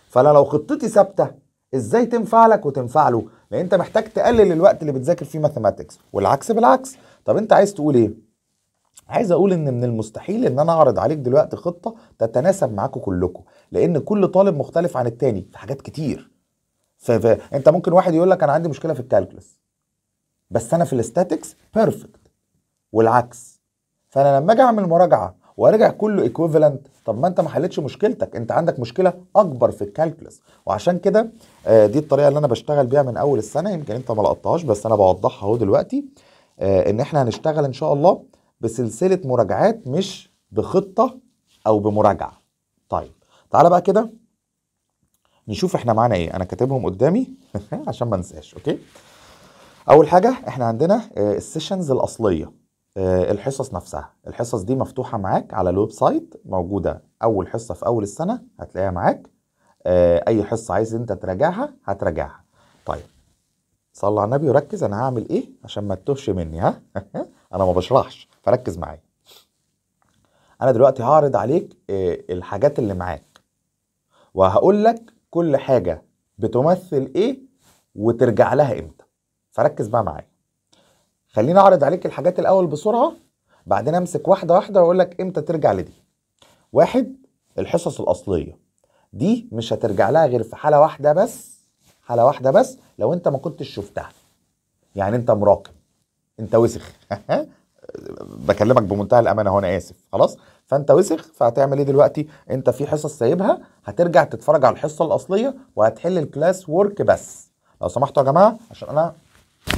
فانا لو خطتي ثابته ازاي تنفع لك وتنفع له لان انت محتاج تقلل الوقت اللي بتذاكر فيه ماثيماتكس والعكس بالعكس طب انت عايز تقول ايه عايز اقول ان من المستحيل ان انا اعرض عليك دلوقتي خطه تتناسب معاكم كلكم لان كل طالب مختلف عن التاني في حاجات كتير فانت ممكن واحد يقول لك انا عندي مشكله في الكالكولس بس انا في الاستاتكس بيرفكت والعكس فانا لما اجي اعمل مراجعه وارجع كله ايكويفالنت طب ما انت ما حلتش مشكلتك انت عندك مشكله اكبر في الكالكولس وعشان كده آه، دي الطريقه اللي انا بشتغل بيها من اول السنه يمكن انت ما لقطتهاش بس انا بوضحها اهو دلوقتي آه، ان احنا هنشتغل ان شاء الله بسلسله مراجعات مش بخطه او بمراجعه طيب تعالى بقى كده نشوف احنا معانا ايه انا كاتبهم قدامي *laughs* عشان ما انساش اوكي اول حاجه احنا عندنا آه، السيشنز الاصليه آه، الحصص نفسها الحصص دي مفتوحه معاك على الويب سايت موجوده اول حصه في اول السنه هتلاقيها معاك آه، اي حصه عايز انت تراجعها هتراجعها طيب صلى على النبي وركز انا هعمل ايه عشان ما تتوهش مني ها *laughs* انا ما بشرحش فركز معايا انا دلوقتي هعرض عليك آه، الحاجات اللي معاك وهقول لك كل حاجه بتمثل ايه وترجع لها امتى فركز بقى معايا خليني اعرض عليك الحاجات الاول بسرعه بعدين امسك واحده واحده واقول لك امتى ترجع لدي واحد الحصص الاصليه دي مش هترجع لها غير في حاله واحده بس حاله واحده بس لو انت ما كنتش شفتها يعني انت مراقب انت وسخ *laughs* بكلمك بمنتهى الامانه هو انا اسف خلاص فانت وسخ فهتعمل ايه دلوقتي انت في حصص سايبها هترجع تتفرج على الحصه الاصليه وهتحل الكلاس وورك بس لو سمحتوا يا جماعه عشان انا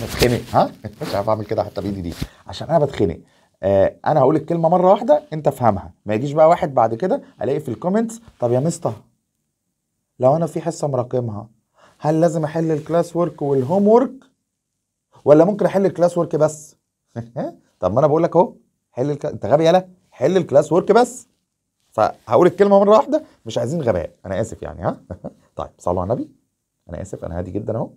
بتخنق ها مش عارف اعمل كده حتى بايدي دي عشان انا بتخنق آه انا هقول الكلمه مره واحده انت افهمها ما يجيش بقى واحد بعد كده الاقي في الكومنتس طب يا مستر لو انا في حصه مراقمها هل لازم احل الكلاس وورك والهوم وورك ولا ممكن احل الكلاس وورك بس *laughs* طب ما انا بقول لك اهو حل الك... انت غبي يالا حل الكلاس ورك بس فهقول الكلمه مره واحده مش عايزين غباء انا اسف يعني ها *laughs* طيب صلوا على النبي انا اسف انا هادي جدا اهو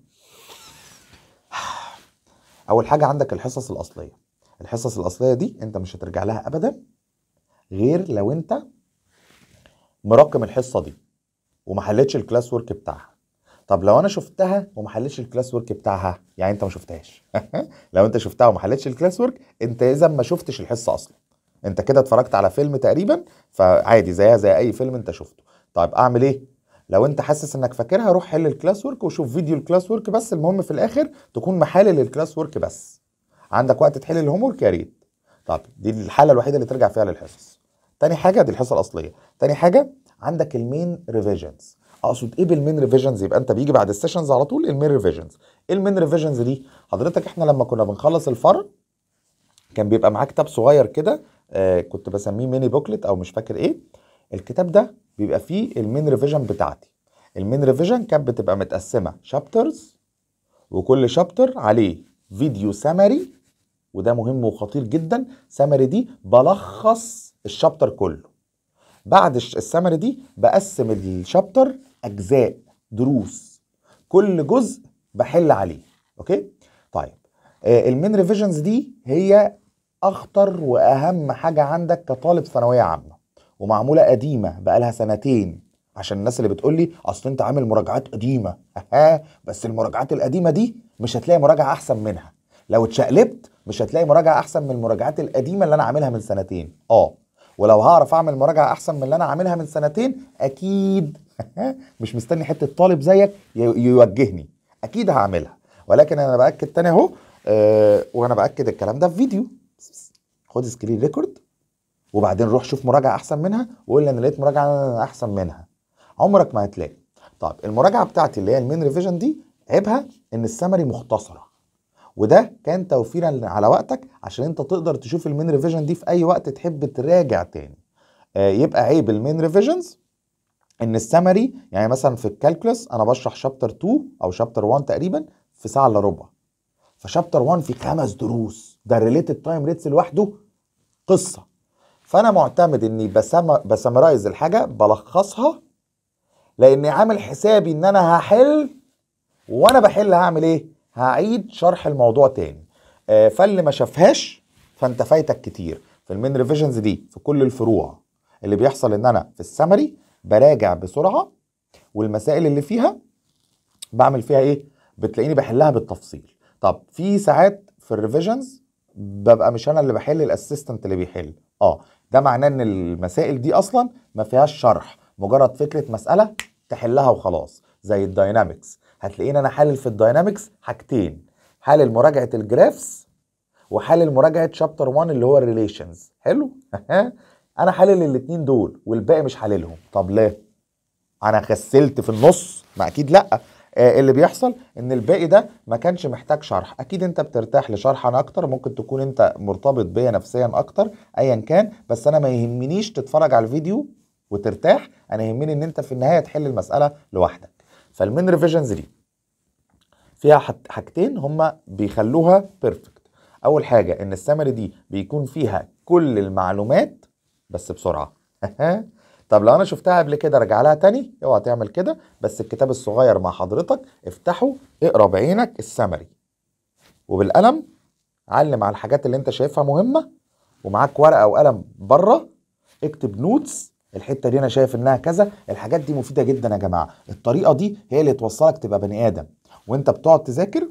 *sighs* اول حاجه عندك الحصص الاصليه الحصص الاصليه دي انت مش هترجع لها ابدا غير لو انت مرقم الحصه دي وما حلتش الكلاس ورك بتاعها طب لو انا شفتها وما حلتش الكلاس ورك بتاعها يعني انت ما شفتهاش *laughs* لو انت شفتها وما حلتش الكلاس ورك انت اذا ما شفتش الحصه اصلا انت كده اتفرجت على فيلم تقريبا فعادي زيها زي اي فيلم انت شفته طيب اعمل ايه لو انت حاسس انك فاكرها روح حل الكلاس ورك وشوف فيديو الكلاس ورك بس المهم في الاخر تكون محلل الكلاس ورك بس عندك وقت تحل الهوم ورك يا ريت طب دي الحاله الوحيده اللي ترجع فيها للحصص تاني حاجه دي الحصه الاصليه تاني حاجه عندك المين ريفيجنز اقصد ايه بالمين ريفيجنز يبقى انت بيجي بعد السيشنز على طول المين ريفيجنز ايه المين ريفيجنز دي حضرتك احنا لما كنا بنخلص الفرع كان بيبقى معاك كتاب صغير كده آه كنت بسميه ميني بوكلت او مش فاكر ايه الكتاب ده بيبقى فيه المين ريفيجن بتاعتي المين ريفيجن كانت بتبقى متقسمه شابترز وكل شابتر عليه فيديو سمري وده مهم وخطير جدا سمري دي بلخص الشابتر كله بعد السمري دي بقسم الشابتر اجزاء دروس كل جزء بحل عليه اوكي طيب آه المين ريفيجنز دي هي اخطر واهم حاجه عندك كطالب ثانويه عامه ومعموله قديمه بقالها سنتين عشان الناس اللي بتقول لي اصل انت عامل مراجعات قديمه اها بس المراجعات القديمه دي مش هتلاقي مراجعه احسن منها لو اتشقلبت مش هتلاقي مراجعه احسن من المراجعات القديمه اللي انا عاملها من سنتين اه ولو هعرف اعمل مراجعه احسن من اللي انا عاملها من سنتين اكيد *laughs* مش مستني حته طالب زيك يوجهني اكيد هعملها ولكن انا باكد تاني اهو آه، وانا باكد الكلام ده في فيديو خد سكرين ريكورد وبعدين روح شوف مراجعه احسن منها وقول لي انا لقيت مراجعه احسن منها عمرك ما هتلاقي طب المراجعه بتاعتي اللي هي المين ريفيجن دي عيبها ان السمري مختصره وده كان توفيرا على وقتك عشان انت تقدر تشوف المين ريفيجن دي في اي وقت تحب تراجع تاني آه يبقى عيب المين ريفيجنز ان السمري يعني مثلا في الكالكولس انا بشرح شابتر 2 او شابتر 1 تقريبا في ساعه الا ربع فشابتر 1 في خمس دروس ده الريليتد تايم ريتس لوحده قصه فانا معتمد اني بسم... بسمرايز الحاجه بلخصها لاني عامل حسابي ان انا هحل وانا بحل هعمل ايه هعيد شرح الموضوع تاني آه فاللي ما شافهاش فانت فايتك كتير في المين ريفيجنز دي في كل الفروع اللي بيحصل ان انا في السمري براجع بسرعه والمسائل اللي فيها بعمل فيها ايه بتلاقيني بحلها بالتفصيل طب في ساعات في الريفيجنز ببقى مش انا اللي بحل الاسيستنت اللي بيحل اه ده معناه ان المسائل دي اصلا ما فيهاش شرح مجرد فكره مساله تحلها وخلاص زي الداينامكس هتلاقيني انا حالل في الداينامكس حاجتين حالل مراجعه الجرافس وحالل مراجعه شابتر 1 اللي هو الريليشنز حلو *laughs* انا حلل الاتنين دول والباقي مش حللهم طب ليه انا غسلت في النص ما اكيد لا آه اللي بيحصل ان الباقي ده ما كانش محتاج شرح اكيد انت بترتاح لشرح انا اكتر ممكن تكون انت مرتبط بيا نفسيا اكتر ايا كان بس انا ما يهمنيش تتفرج على الفيديو وترتاح انا يهمني ان انت في النهايه تحل المساله لوحدك فالمين ريفيجنز دي فيها حاجتين هما بيخلوها بيرفكت اول حاجه ان السمري دي بيكون فيها كل المعلومات بس بسرعه طب لو انا شفتها قبل كده ارجع لها تاني اوعى تعمل كده بس الكتاب الصغير مع حضرتك افتحه اقرا بعينك السمري وبالقلم علم على الحاجات اللي انت شايفها مهمه ومعاك ورقه وقلم بره اكتب نوتس الحته دي انا شايف انها كذا الحاجات دي مفيده جدا يا جماعه الطريقه دي هي اللي توصلك تبقى بني ادم وانت بتقعد تذاكر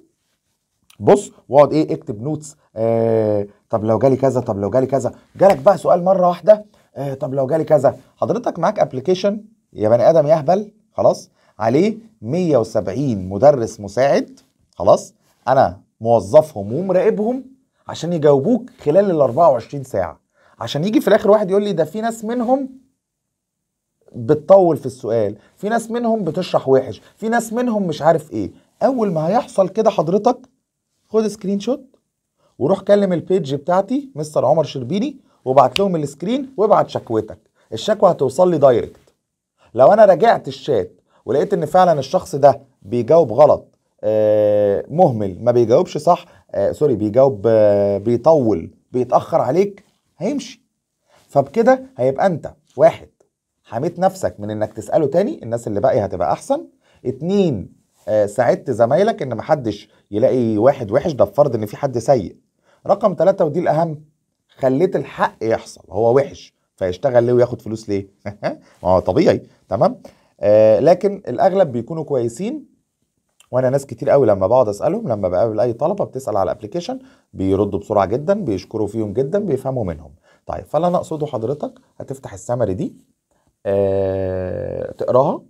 بص واقعد ايه اكتب نوتس آه طب لو جالي كذا طب لو جالي كذا جالك بقى سؤال مره واحده آه طب لو جالي كذا حضرتك معاك ابلكيشن يا بني ادم يا اهبل خلاص عليه 170 مدرس مساعد خلاص انا موظفهم ومراقبهم عشان يجاوبوك خلال ال 24 ساعه عشان يجي في الاخر واحد يقول لي ده في ناس منهم بتطول في السؤال في ناس منهم بتشرح وحش في ناس منهم مش عارف ايه اول ما هيحصل كده حضرتك خد سكرين شوت وروح كلم البيج بتاعتي مستر عمر شربيني وابعت لهم السكرين وابعت شكوتك الشكوى هتوصل لي دايركت لو انا راجعت الشات ولقيت ان فعلا الشخص ده بيجاوب غلط آه مهمل ما بيجاوبش صح آه سوري بيجاوب آه بيطول بيتاخر عليك هيمشي فبكده هيبقى انت واحد حميت نفسك من انك تساله تاني الناس اللي باقي هتبقى احسن اتنين آه ساعدت زمايلك ان محدش يلاقي واحد وحش ده بفرض ان في حد سيء رقم ثلاثة ودي الأهم خليت الحق يحصل هو وحش فيشتغل ليه وياخد فلوس ليه؟ *laughs* ما هو طبيعي تمام آه لكن الأغلب بيكونوا كويسين وانا ناس كتير قوي لما بقعد اسالهم لما بقابل اي طلبه بتسال على الابلكيشن بيردوا بسرعه جدا بيشكروا فيهم جدا بيفهموا منهم طيب فاللي انا اقصده حضرتك هتفتح السمري دي آه، تقراها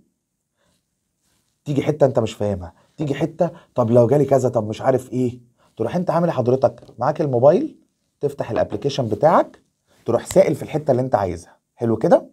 تيجي حته انت مش فاهمها تيجي حته طب لو جالي كذا طب مش عارف ايه تروح انت عامل حضرتك معاك الموبايل تفتح الابلكيشن بتاعك تروح سائل في الحته اللي انت عايزها حلو كده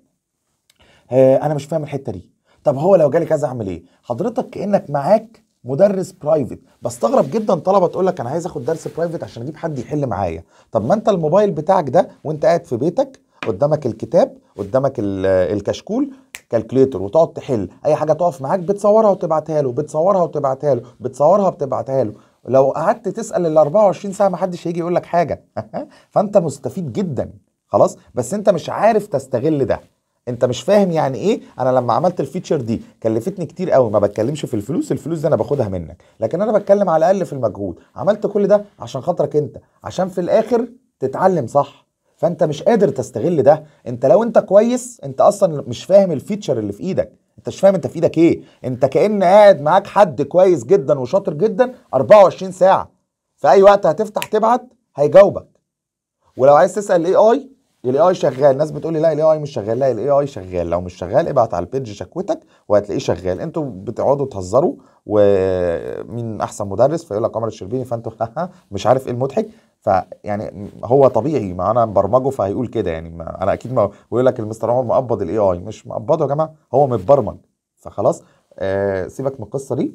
آه انا مش فاهم الحته دي طب هو لو جالي كذا اعمل ايه حضرتك كانك معاك مدرس برايفت بستغرب جدا طلبه تقول لك انا عايز اخد درس برايفت عشان اجيب حد يحل معايا طب ما انت الموبايل بتاعك ده وانت قاعد في بيتك قدامك الكتاب قدامك الكشكول كالكليتر وتقعد تحل اي حاجه تقف معاك بتصورها وتبعتها له بتصورها وتبعتها له بتصورها وتبعتها له لو قعدت تسال ال 24 ساعه ما حدش هيجي يقول لك حاجه *laughs* فانت مستفيد جدا خلاص بس انت مش عارف تستغل ده انت مش فاهم يعني ايه انا لما عملت الفيتشر دي كلفتني كتير قوي ما بتكلمش في الفلوس الفلوس دي انا باخدها منك لكن انا بتكلم على الاقل في المجهود عملت كل ده عشان خاطرك انت عشان في الاخر تتعلم صح فانت مش قادر تستغل ده انت لو انت كويس انت اصلا مش فاهم الفيتشر اللي في ايدك انت مش فاهم انت في ايدك ايه انت كان قاعد معاك حد كويس جدا وشاطر جدا 24 ساعه في اي وقت هتفتح تبعت هيجاوبك ولو عايز تسال الاي اي الاي اي شغال الناس بتقول لي لا الاي اي مش شغال لا الاي اي شغال لو مش شغال ابعت على البيج شكوتك وهتلاقيه شغال انتوا بتقعدوا تهزروا ومين احسن مدرس فيقول لك عمر الشربيني فانتوا *laughs* مش عارف ايه المضحك فيعني هو طبيعي ما انا مبرمجه فهيقول كده يعني ما انا اكيد ما بيقول لك المستر عمر مقبض الاي اي مش مقبضه يا جماعه هو متبرمج فخلاص آه سيبك من القصه دي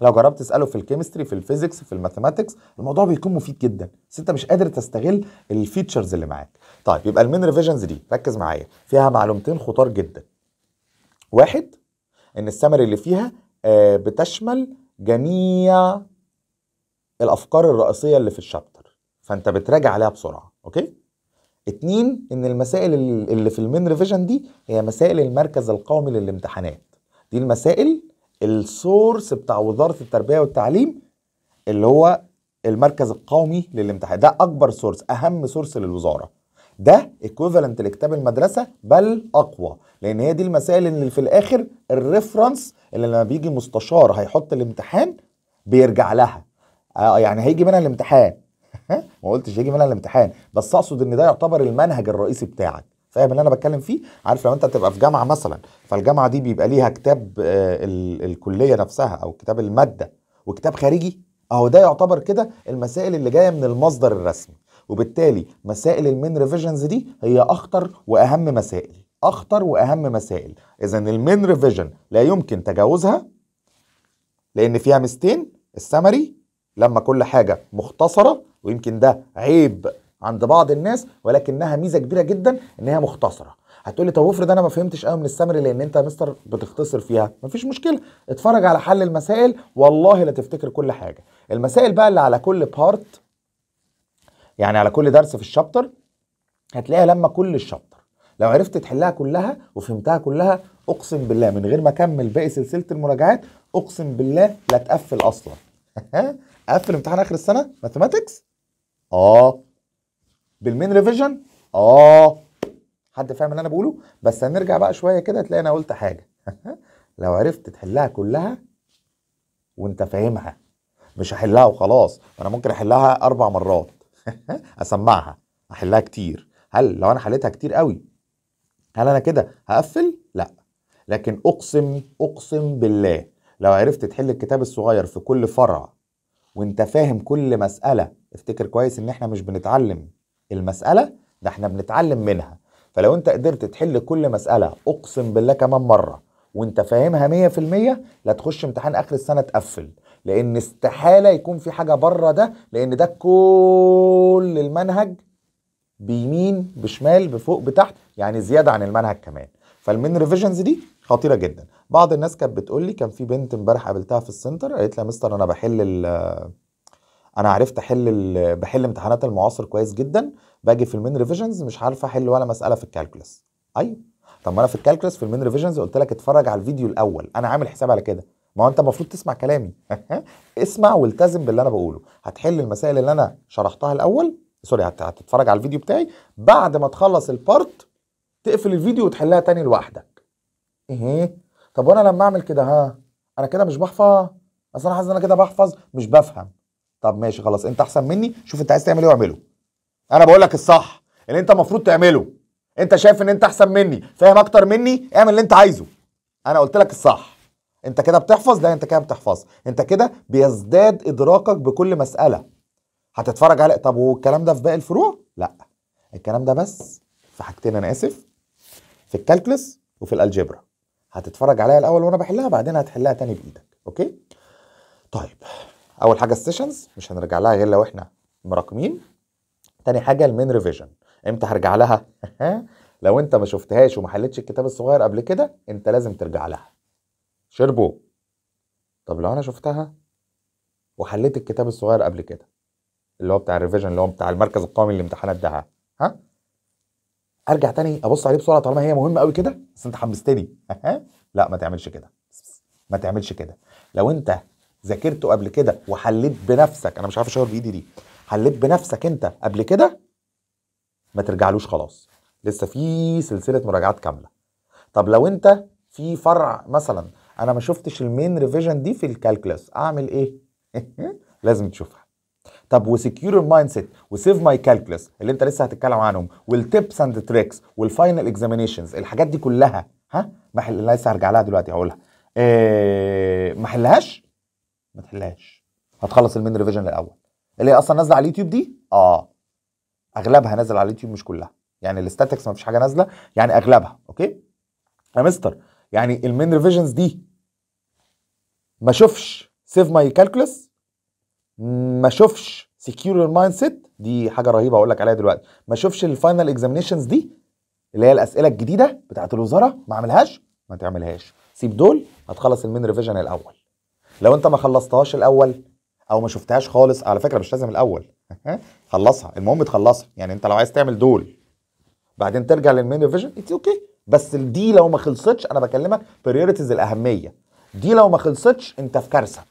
لو جربت تساله في الكيمستري في الفيزيكس في الماثيماتكس الموضوع بيكون مفيد جدا بس انت مش قادر تستغل الفيتشرز اللي معاك طيب يبقى المين ريفيجنز دي ركز معايا فيها معلومتين خطار جدا واحد ان السمري اللي فيها آه بتشمل جميع الافكار الرئيسيه اللي في الشابتر فانت بتراجع عليها بسرعه اوكي اتنين ان المسائل اللي في المين ريفيجن دي هي مسائل المركز القومي للامتحانات دي المسائل السورس بتاع وزاره التربيه والتعليم اللي هو المركز القومي للامتحان ده اكبر سورس اهم سورس للوزاره ده ايكوفالنت لكتاب المدرسه بل اقوى لان هي دي المسائل اللي في الاخر الريفرنس اللي لما بيجي مستشار هيحط الامتحان بيرجع لها آه يعني هيجي منها الامتحان ها ما قلتش يجي منها الامتحان بس اقصد ان ده يعتبر المنهج الرئيسي بتاعك فاهم اللي انا بتكلم فيه عارف لو انت بتبقى في جامعه مثلا فالجامعه دي بيبقى ليها كتاب آه، الكليه نفسها او كتاب الماده وكتاب خارجي اهو ده يعتبر كده المسائل اللي جايه من المصدر الرسمي وبالتالي مسائل المين ريفيجنز دي هي اخطر واهم مسائل اخطر واهم مسائل اذا المين ريفيجن لا يمكن تجاوزها لان فيها مستين السمري لما كل حاجه مختصره ويمكن ده عيب عند بعض الناس ولكنها ميزه كبيره جدا ان هي مختصره هتقول لي طب افرض انا ما فهمتش قوي من السمري لان انت يا مستر بتختصر فيها مفيش مشكله اتفرج على حل المسائل والله لا تفتكر كل حاجه المسائل بقى اللي على كل بارت يعني على كل درس في الشابتر هتلاقيها لما كل الشابتر لو عرفت تحلها كلها وفهمتها كلها اقسم بالله من غير ما اكمل باقي سلسله المراجعات اقسم بالله لا تقفل اصلا *laughs* اقفل امتحان اخر السنه ماثيماتكس اه بالمين ريفيجن اه حد فاهم اللي انا بقوله بس هنرجع بقى شويه كده تلاقي انا قلت حاجه *laughs* لو عرفت تحلها كلها وانت فاهمها مش هحلها وخلاص انا ممكن احلها اربع مرات *laughs* اسمعها احلها كتير هل لو انا حليتها كتير قوي هل انا كده هقفل لا لكن اقسم اقسم بالله لو عرفت تحل الكتاب الصغير في كل فرع وانت فاهم كل مساله افتكر كويس ان احنا مش بنتعلم المساله ده احنا بنتعلم منها فلو انت قدرت تحل كل مساله اقسم بالله كمان مره وانت فاهمها 100% لا تخش امتحان اخر السنه تقفل لان استحاله يكون في حاجه بره ده لان ده كل المنهج بيمين بشمال بفوق بتحت يعني زياده عن المنهج كمان فالمين ريفيجنز دي خطيره جدا بعض الناس كانت بتقول لي كان في بنت امبارح قابلتها في السنتر قالت لها مستر انا بحل ال آه، انا عرفت احل ال... آه، بحل امتحانات المعاصر كويس جدا باجي في المين ريفيجنز مش عارفه احل ولا مساله في الكالكولس ايوه طب ما انا في الكالكولس في المين ريفيجنز قلت لك اتفرج على الفيديو الاول انا عامل حساب على كده ما هو انت المفروض تسمع كلامي *laughs* اسمع والتزم باللي انا بقوله هتحل المسائل اللي انا شرحتها الاول سوري هتتفرج على الفيديو بتاعي بعد ما تخلص البارت تقفل الفيديو وتحلها تاني لوحدك ايه طب وانا لما اعمل كده ها انا كده مش بحفظ اصل انا حاسس ان انا كده بحفظ مش بفهم طب ماشي خلاص انت احسن مني شوف انت عايز تعمل ايه واعمله انا بقول لك الصح اللي انت المفروض تعمله انت شايف ان انت احسن مني فاهم اكتر مني اعمل اللي انت عايزه انا قلت لك الصح انت كده بتحفظ لا انت كده بتحفظ انت كده بيزداد ادراكك بكل مساله هتتفرج على طب والكلام ده في باقي الفروع لا الكلام ده بس في حاجتين انا اسف في الكالكلس وفي الالجبرا هتتفرج عليها الاول وانا بحلها بعدين هتحلها تاني بايدك اوكي طيب اول حاجه السيشنز مش هنرجع لها غير لو احنا مراقمين تاني حاجه المين ريفيجن امتى هرجع لها *laughs* لو انت ما شفتهاش وما حلتش الكتاب الصغير قبل كده انت لازم ترجع لها شربو طب لو انا شفتها وحليت الكتاب الصغير قبل كده اللي هو بتاع الريفيجن اللي هو بتاع المركز القومي للامتحانات ده ها ارجع تاني ابص عليه بسرعه طالما هي مهمه قوي كده بس انت حمستني لا ما تعملش كده ما تعملش كده لو انت ذاكرته قبل كده وحليت بنفسك انا مش عارف اشاور بايدي دي حليت بنفسك انت قبل كده ما ترجعلوش خلاص لسه في سلسله مراجعات كامله طب لو انت في فرع مثلا انا ما شفتش المين ريفيجن دي في الكالكلس اعمل ايه *laughs* لازم تشوفها طب وسكيور المايند سيت وسيف ماي كالكولس اللي انت لسه هتتكلم عنهم والتيبس اند تريكس والفاينل اكزامينشنز الحاجات دي كلها ها ما اللي لسه هرجع لها دلوقتي هقولها إيه ما حلهاش ما تحلهاش هتخلص المين ريفيجن الاول اللي هي اصلا نازله على اليوتيوب دي اه اغلبها نازل على اليوتيوب مش كلها يعني الاستاتكس ما فيش حاجه نازله يعني اغلبها اوكي يا مستر يعني المين ريفيجنز دي ما شوفش سيف ماي كالكولس ما شوفش سكيور يور مايند سيت دي حاجه رهيبه هقول لك عليها دلوقتي ما شوفش الفاينل اكزامينشنز دي اللي هي الاسئله الجديده بتاعه الوزاره ما اعملهاش ما تعملهاش سيب دول هتخلص المين ريفيجن الاول لو انت ما خلصتهاش الاول او ما شفتهاش خالص على فكره مش لازم الاول *laughs* خلصها المهم تخلصها يعني انت لو عايز تعمل دول بعدين ترجع للمين ريفيجن اتس اوكي بس دي لو ما خلصتش انا بكلمك بريورتيز الاهميه دي لو ما خلصتش انت في كارثه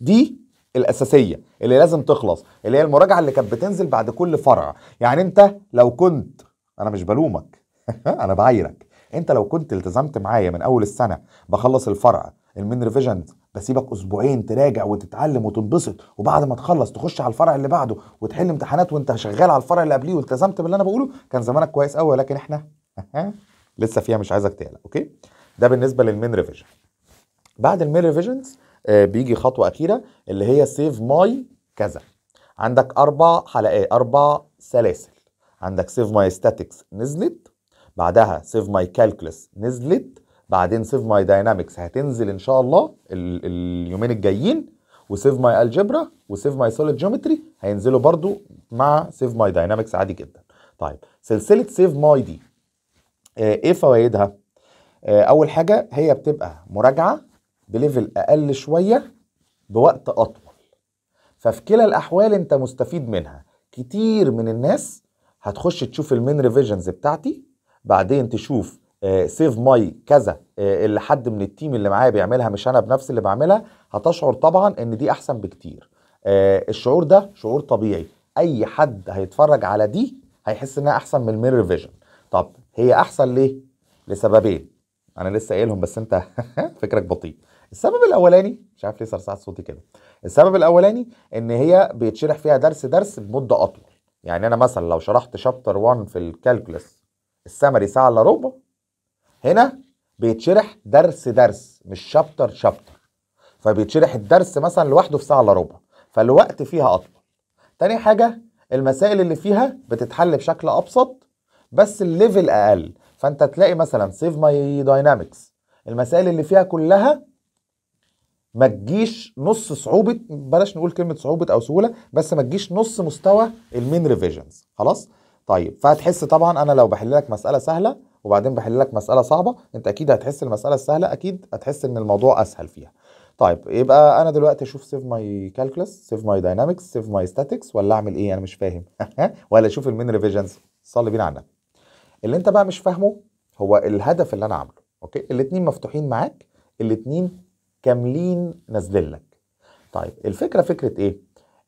دي الاساسيه اللي لازم تخلص اللي هي المراجعه اللي كانت بتنزل بعد كل فرع يعني انت لو كنت انا مش بلومك *laughs* انا بعايرك انت لو كنت التزمت معايا من اول السنه بخلص الفرع المين ريفيجنز بسيبك اسبوعين تراجع وتتعلم وتنبسط وبعد ما تخلص تخش على الفرع اللي بعده وتحل امتحانات وانت شغال على الفرع اللي قبليه والتزمت باللي انا بقوله كان زمانك كويس قوي لكن احنا *laughs* لسه فيها مش عايزك تقلق اوكي ده بالنسبه للمين ريفيجن بعد المين ريفيجنز آه، بيجي خطوه اخيره اللي هي سيف ماي كذا عندك اربع حلقات اربع سلاسل عندك سيف ماي ستاتكس نزلت بعدها سيف ماي كالكلس نزلت بعدين سيف ماي داينامكس هتنزل ان شاء الله اليومين الجايين وسيف ماي الجبرا وسيف ماي سوليد جيومتري هينزلوا برضو مع سيف ماي داينامكس عادي جدا طيب سلسله سيف ماي دي آه، ايه فوائدها آه، اول حاجه هي بتبقى مراجعه بليفل اقل شويه بوقت اطول ففي كلا الاحوال انت مستفيد منها كتير من الناس هتخش تشوف المين ريفيجنز بتاعتي بعدين تشوف سيف آه، ماي كذا آه، اللي حد من التيم اللي معايا بيعملها مش انا بنفس اللي بعملها هتشعر طبعا ان دي احسن بكتير آه، الشعور ده شعور طبيعي اي حد هيتفرج على دي هيحس انها احسن من المين ريفيجن طب هي احسن ليه لسببين انا لسه قايلهم بس انت *laughs* فكرك بطيء السبب الاولاني مش عارف ليه صرصعت صوتي كده السبب الاولاني ان هي بيتشرح فيها درس درس بمده اطول يعني انا مثلا لو شرحت شابتر 1 في الكالكولس السمري ساعه الا ربع هنا بيتشرح درس درس مش شابتر شابتر فبيتشرح الدرس مثلا لوحده في ساعه الا ربع فالوقت فيها اطول تاني حاجه المسائل اللي فيها بتتحل بشكل ابسط بس الليفل اقل فانت تلاقي مثلا سيف ماي داينامكس المسائل اللي فيها كلها ما تجيش نص صعوبه بلاش نقول كلمه صعوبه او سهوله بس ما تجيش نص مستوى المين ريفيجنز خلاص طيب فهتحس طبعا انا لو بحل لك مساله سهله وبعدين بحل لك مساله صعبه انت اكيد هتحس المساله السهله اكيد هتحس ان الموضوع اسهل فيها طيب يبقى انا دلوقتي اشوف سيف ماي كالكلس سيف ماي داينامكس سيف ماي ستاتكس ولا اعمل ايه انا مش فاهم *laughs* ولا اشوف المين ريفيجنز صلي بينا على النبي اللي انت بقى مش فاهمه هو الهدف اللي انا عامله اوكي الاتنين مفتوحين معاك الاتنين كاملين نازلين لك طيب الفكره فكره ايه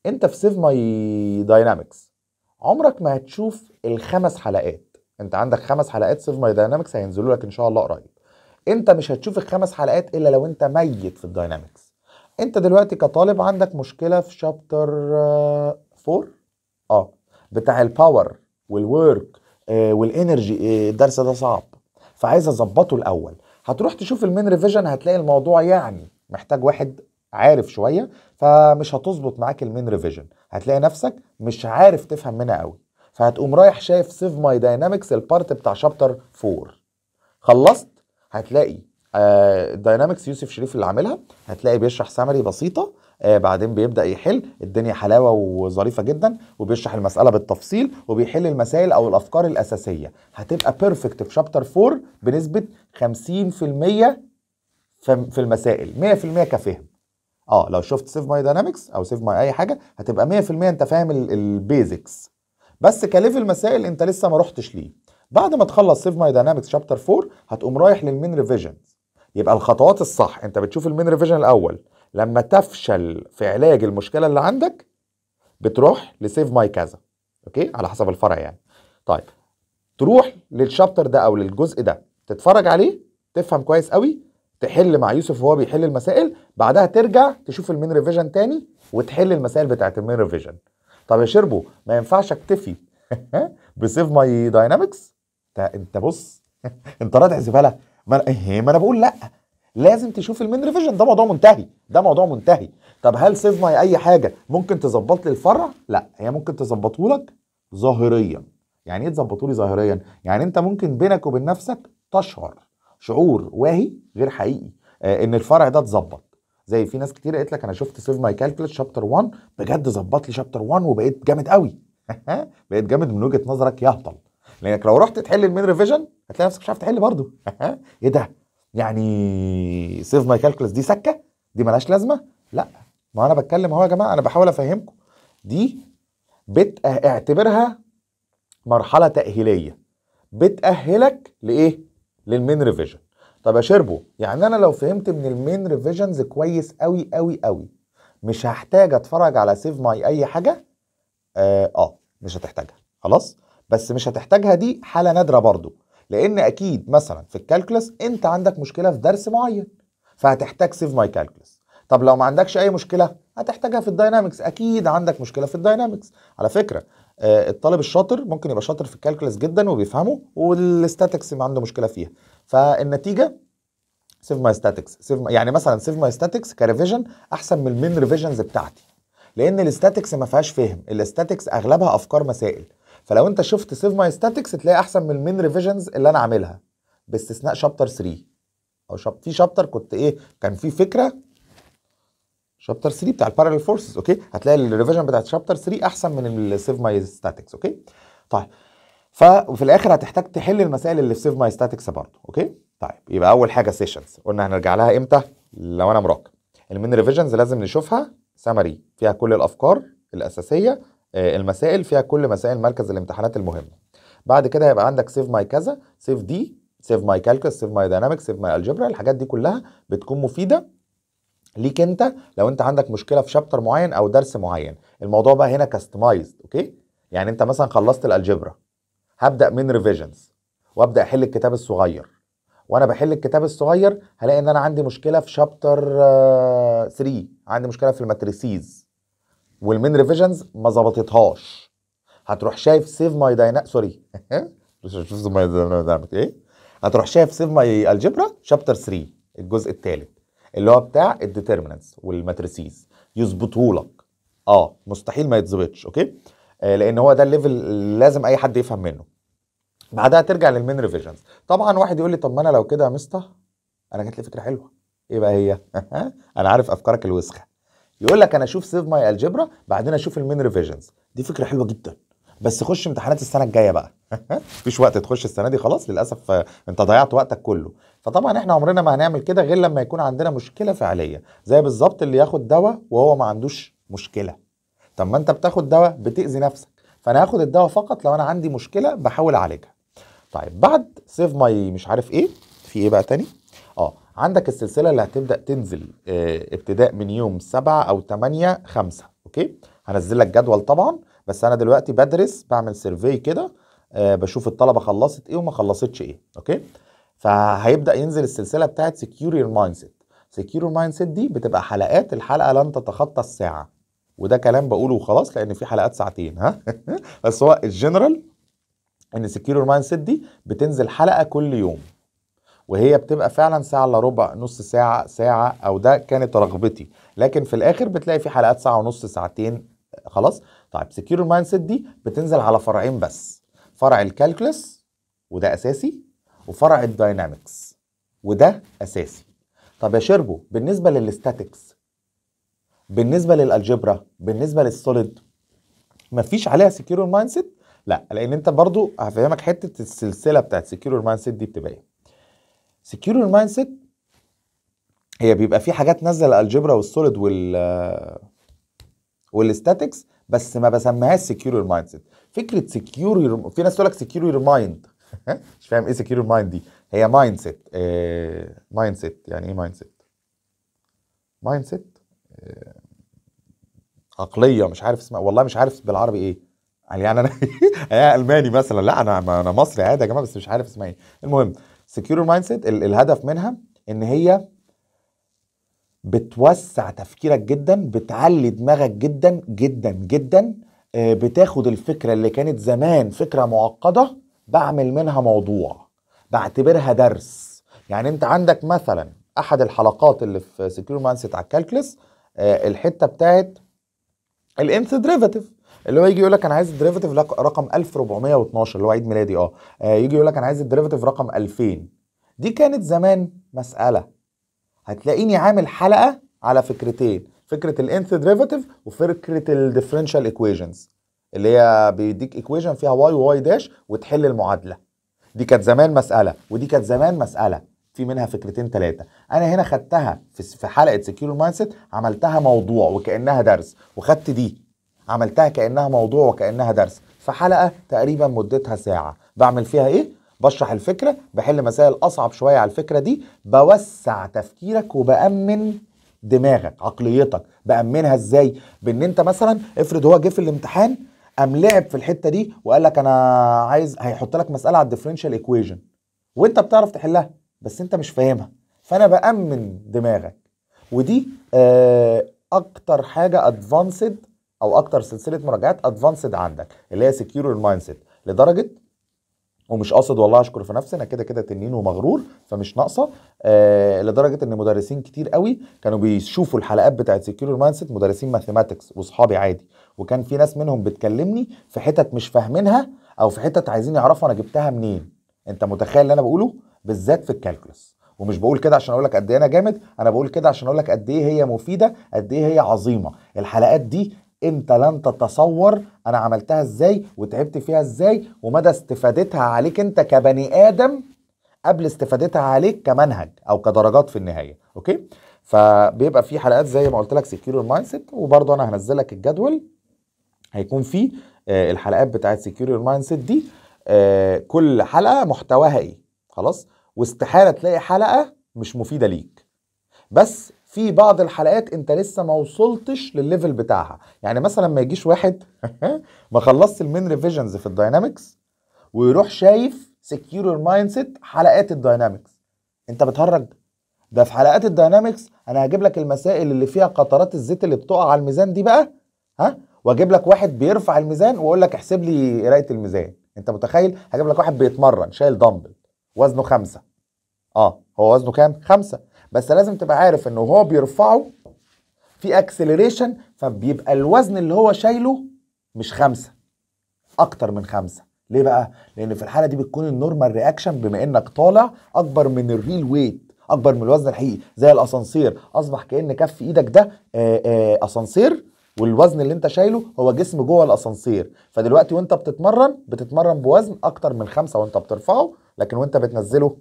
انت في سيف ماي داينامكس عمرك ما هتشوف الخمس حلقات انت عندك خمس حلقات سيف ماي داينامكس هينزلوا لك ان شاء الله قريب انت مش هتشوف الخمس حلقات الا لو انت ميت في الداينامكس انت دلوقتي كطالب عندك مشكله في شابتر 4 اه بتاع الباور والورك والانرجي الدرس ده صعب فعايز اظبطه الاول هتروح تشوف المين ريفيجن هتلاقي الموضوع يعني محتاج واحد عارف شويه فمش هتظبط معاك المين ريفيجن هتلاقي نفسك مش عارف تفهم منها قوي فهتقوم رايح شايف سيف ماي داينامكس البارت بتاع شابتر 4 خلصت هتلاقي آه، داينامكس يوسف شريف اللي عاملها هتلاقي بيشرح سامري بسيطه آه بعدين بيبدا يحل الدنيا حلاوه وظريفه جدا وبيشرح المساله بالتفصيل وبيحل المسائل او الافكار الاساسيه هتبقى بيرفكت في شابتر 4 بنسبه 50% في المسائل 100% كفهم اه لو شفت سيف ماي داينامكس او سيف ماي اي حاجه هتبقى 100% انت فاهم البيزكس بس كليفل مسائل انت لسه ما رحتش ليه بعد ما تخلص سيف ماي داينامكس شابتر 4 هتقوم رايح للمين ريفيجن يبقى الخطوات الصح انت بتشوف المين ريفيجن الاول لما تفشل في علاج المشكله اللي عندك بتروح لسيف ماي كذا اوكي على حسب الفرع يعني طيب تروح للشابتر ده او للجزء ده تتفرج عليه تفهم كويس قوي تحل مع يوسف وهو بيحل المسائل بعدها ترجع تشوف المين ريفيجن تاني وتحل المسائل بتاعت المين ريفيجن طب يا شربو ما ينفعش اكتفي *laughs* بسيف ماي داينامكس انت بص *laughs* انت راضي زباله إيه، ما انا بقول لا لازم تشوف المين ريفيجن ده موضوع منتهي ده موضوع منتهي طب هل سيف ماي اي حاجه ممكن تظبط لي الفرع لا هي ممكن تظبطه لك ظاهريا يعني ايه تظبطه لي ظاهريا يعني انت ممكن بينك وبين نفسك تشعر شعور واهي غير حقيقي آه ان الفرع ده اتظبط زي في ناس كتير قالت لك انا شفت سيف ماي كالكلس شابتر 1 بجد ظبط لي شابتر 1 وبقيت جامد قوي *laughs* بقيت جامد من وجهه نظرك يهطل لانك لو رحت تحل المين ريفيجن هتلاقي نفسك مش عارف تحل برضه *laughs* ايه ده يعني سيف ماي كالكلس دي سكه دي ملهاش لازمه لا ما انا بتكلم اهو يا جماعه انا بحاول افهمكم دي بت اعتبرها مرحله تاهيليه بتاهلك لايه للمين ريفيجن طب يا شربو يعني انا لو فهمت من المين ريفيجنز كويس قوي قوي قوي مش هحتاج اتفرج على سيف ماي اي حاجه اه, آه مش هتحتاجها خلاص بس مش هتحتاجها دي حاله نادره برضو لان اكيد مثلا في الكالكلس انت عندك مشكله في درس معين فهتحتاج سيف ماي كالكلس طب لو ما عندكش اي مشكله هتحتاجها في الداينامكس اكيد عندك مشكله في الداينامكس على فكره آه، الطالب الشاطر ممكن يبقى شاطر في الكالكلس جدا وبيفهمه والستاتكس ما عنده مشكله فيها فالنتيجه سيف ماي ستاتكس سيف يعني مثلا سيف ماي ستاتكس كريفيجن احسن من المين ريفيجنز بتاعتي لان الاستاتكس ما فيهاش فهم الاستاتكس اغلبها افكار مسائل فلو انت شفت سيف ماي ستاتكس تلاقي احسن من المين ريفيجنز اللي انا عاملها باستثناء شابتر 3 او شاب في شابتر كنت ايه كان في فكره شابتر 3 بتاع البارل فورسز اوكي هتلاقي الريفيجن بتاعت شابتر 3 احسن من السيف ماي ستاتكس اوكي طيب ففي الاخر هتحتاج تحل المسائل اللي في سيف ماي ستاتكس برضه اوكي طيب يبقى اول حاجه سيشنز قلنا هنرجع لها امتى لو انا مراقب المين ريفيجنز لازم نشوفها سمري فيها كل الافكار الاساسيه آه، المسائل فيها كل مسائل مركز الامتحانات المهمه بعد كده هيبقى عندك سيف ماي كذا سيف دي سيف ماي كالكس سيف ماي داينامكس سيف ماي الجبرا الحاجات دي كلها بتكون مفيده ليك انت لو انت عندك مشكله في شابتر معين او درس معين الموضوع بقى هنا كاستمايزد اوكي يعني انت مثلا خلصت الالجبرا هبدا من ريفيجنز وابدا احل الكتاب الصغير وانا بحل الكتاب الصغير هلاقي ان انا عندي مشكله في شابتر آه، 3 عندي مشكله في الماتريسيز والمين ريفيجنز ما ظبطتهاش هتروح شايف سيف ماي داينا سوري شوف ماي دايناميك ايه هتروح شايف سيف ماي الجبرا شابتر 3 الجزء الثالث اللي هو بتاع الديترمينانتس والماتريسيز لك اه مستحيل ما يتظبطش اوكي آه لان هو ده الليفل اللي لازم اي حد يفهم منه بعدها ترجع للمين ريفيجنز طبعا واحد يقول لي طب ما انا لو كده يا مستر انا جات لي فكره حلوه ايه بقى هي *laughs* انا عارف افكارك الوسخه يقول لك انا اشوف سيف ماي الجبرا بعدين اشوف المين ريفيجنز دي فكره حلوه جدا بس خش امتحانات السنه الجايه بقى *laughs* مفيش وقت تخش السنه دي خلاص للاسف انت ضيعت وقتك كله فطبعا احنا عمرنا ما هنعمل كده غير لما يكون عندنا مشكله فعليه زي بالظبط اللي ياخد دواء وهو ما عندوش مشكله طب ما انت بتاخد دواء بتاذي نفسك فانا هاخد الدواء فقط لو انا عندي مشكله بحاول اعالجها طيب بعد سيف ماي مش عارف ايه في ايه بقى تاني اه عندك السلسله اللي هتبدا تنزل آه، ابتداء من يوم 7 او 8 5 اوكي هنزل لك جدول طبعا بس انا دلوقتي بدرس بعمل سيرفي كده آه، بشوف الطلبه خلصت ايه وما خلصتش ايه اوكي فهيبدا ينزل السلسله بتاعت سكيور يور مايند سيت سكيور يور مايند سيت دي بتبقى حلقات الحلقه لن تتخطى الساعه وده كلام بقوله وخلاص لان في حلقات ساعتين ها *laughs* بس هو الجنرال ان سكيور يور مايند سيت دي بتنزل حلقه كل يوم وهي بتبقى فعلا ساعه الا ربع نص ساعه ساعه او ده كانت رغبتي لكن في الاخر بتلاقي في حلقات ساعه ونص ساعتين خلاص طيب سكيور المايند سيت دي بتنزل على فرعين بس فرع الكالكولس وده اساسي وفرع الداينامكس وده اساسي طب يا شربو بالنسبه للاستاتكس بالنسبه للالجبرا بالنسبه للسوليد مفيش عليها سكيور المايند سيت لا لان انت برضو هفهمك حته السلسله بتاعت سكيور المايند سيت دي بتبقى ايه سكيور المايند سيت هي بيبقى في حاجات نازله الجبرا والسوليد وال والاستاتكس آه، بس ما بسميهاش سكيور يور مايند سيت فكره سكيور يور في ناس تقول لك سكيور يور مايند مش فاهم ايه سكيور مايند دي هي مايند سيت مايند سيت يعني ايه مايند سيت مايند سيت عقليه مش عارف اسمها والله مش عارف بالعربي ايه يعني انا *laughs* انا الماني مثلا لا انا انا مصري عادي يا جماعه بس مش عارف اسمها ايه المهم سكيور مايند سيت الهدف منها ان هي بتوسع تفكيرك جدا بتعلي دماغك جدا جدا جدا آه، بتاخد الفكره اللي كانت زمان فكره معقده بعمل منها موضوع بعتبرها درس يعني انت عندك مثلا احد الحلقات اللي في سكيور مايند سيت على الكالكلس آه، الحته بتاعت الانث ديريفاتيف اللي هو يجي يقول لك انا عايز الديريفاتيف رقم 1412 اللي هو عيد ميلادي آه. اه يجي يقول لك انا عايز الديريفاتيف رقم 2000 دي كانت زمان مساله هتلاقيني عامل حلقه على فكرتين فكره الانث ديريفاتيف وفكره الديفرنشال ايكويشنز اللي هي بيديك ايكويشن فيها واي واي داش وتحل المعادله دي كانت زمان مساله ودي كانت زمان مساله في منها فكرتين ثلاثه انا هنا خدتها في حلقه سكيور مايند عملتها موضوع وكانها درس وخدت دي عملتها كانها موضوع وكانها درس في حلقه تقريبا مدتها ساعه بعمل فيها ايه بشرح الفكره بحل مسائل اصعب شويه على الفكره دي بوسع تفكيرك وبامن دماغك عقليتك بامنها ازاي بان انت مثلا افرض هو جه في الامتحان قام لعب في الحته دي وقال لك انا عايز هيحط لك مساله على الديفرنشال ايكويشن وانت بتعرف تحلها بس انت مش فاهمها فانا بامن دماغك ودي آه، اكتر حاجه ادفانسد او اكتر سلسله مراجعات ادفانسد عندك اللي هي سكيور المايند سيت لدرجه ومش قاصد والله اشكر في نفسي انا كده كده تنين ومغرور فمش ناقصه آه لدرجه ان مدرسين كتير قوي كانوا بيشوفوا الحلقات بتاعت سكيور مايند سيت مدرسين ماثيماتكس واصحابي عادي وكان في ناس منهم بتكلمني في حتت مش فاهمينها او في حتت عايزين يعرفوا انا جبتها منين انت متخيل اللي انا بقوله بالذات في الكالكولس ومش بقول كده عشان اقول لك قد ايه انا جامد انا بقول كده عشان اقول لك قد ايه هي مفيده قد ايه هي عظيمه الحلقات دي انت لن تتصور انا عملتها ازاي وتعبت فيها ازاي ومدى استفادتها عليك انت كبني ادم قبل استفادتها عليك كمنهج او كدرجات في النهايه اوكي فبيبقى في حلقات زي ما قلت لك سكيور المايند سيت وبرده انا هنزل لك الجدول هيكون فيه آه، الحلقات بتاعت سكيور المايند سيت دي آه، كل حلقه محتواها ايه خلاص واستحاله تلاقي حلقه مش مفيده ليك بس في بعض الحلقات انت لسه ما وصلتش للليفل بتاعها يعني مثلا ما يجيش واحد *laughs* ما خلصت المين ريفيجنز في الداينامكس ويروح شايف سكيور مايند سيت حلقات الداينامكس انت بتهرج ده في حلقات الداينامكس انا هجيب لك المسائل اللي فيها قطرات الزيت اللي بتقع على الميزان دي بقى ها واجيب لك واحد بيرفع الميزان واقول لك احسب لي قرايه الميزان انت متخيل هجيب لك واحد بيتمرن شايل دمبل وزنه خمسة اه هو وزنه كام خمسة بس لازم تبقى عارف ان هو بيرفعه في اكسلريشن فبيبقى الوزن اللي هو شايله مش خمسة اكتر من خمسة ليه بقى؟ لان في الحالة دي بتكون النورمال رياكشن بما انك طالع اكبر من الريل ويت اكبر من الوزن الحقيقي زي الاسانسير اصبح كان كف ايدك ده اسانسير والوزن اللي انت شايله هو جسم جوه الاسانسير فدلوقتي وانت بتتمرن بتتمرن بوزن اكتر من خمسة وانت بترفعه لكن وانت بتنزله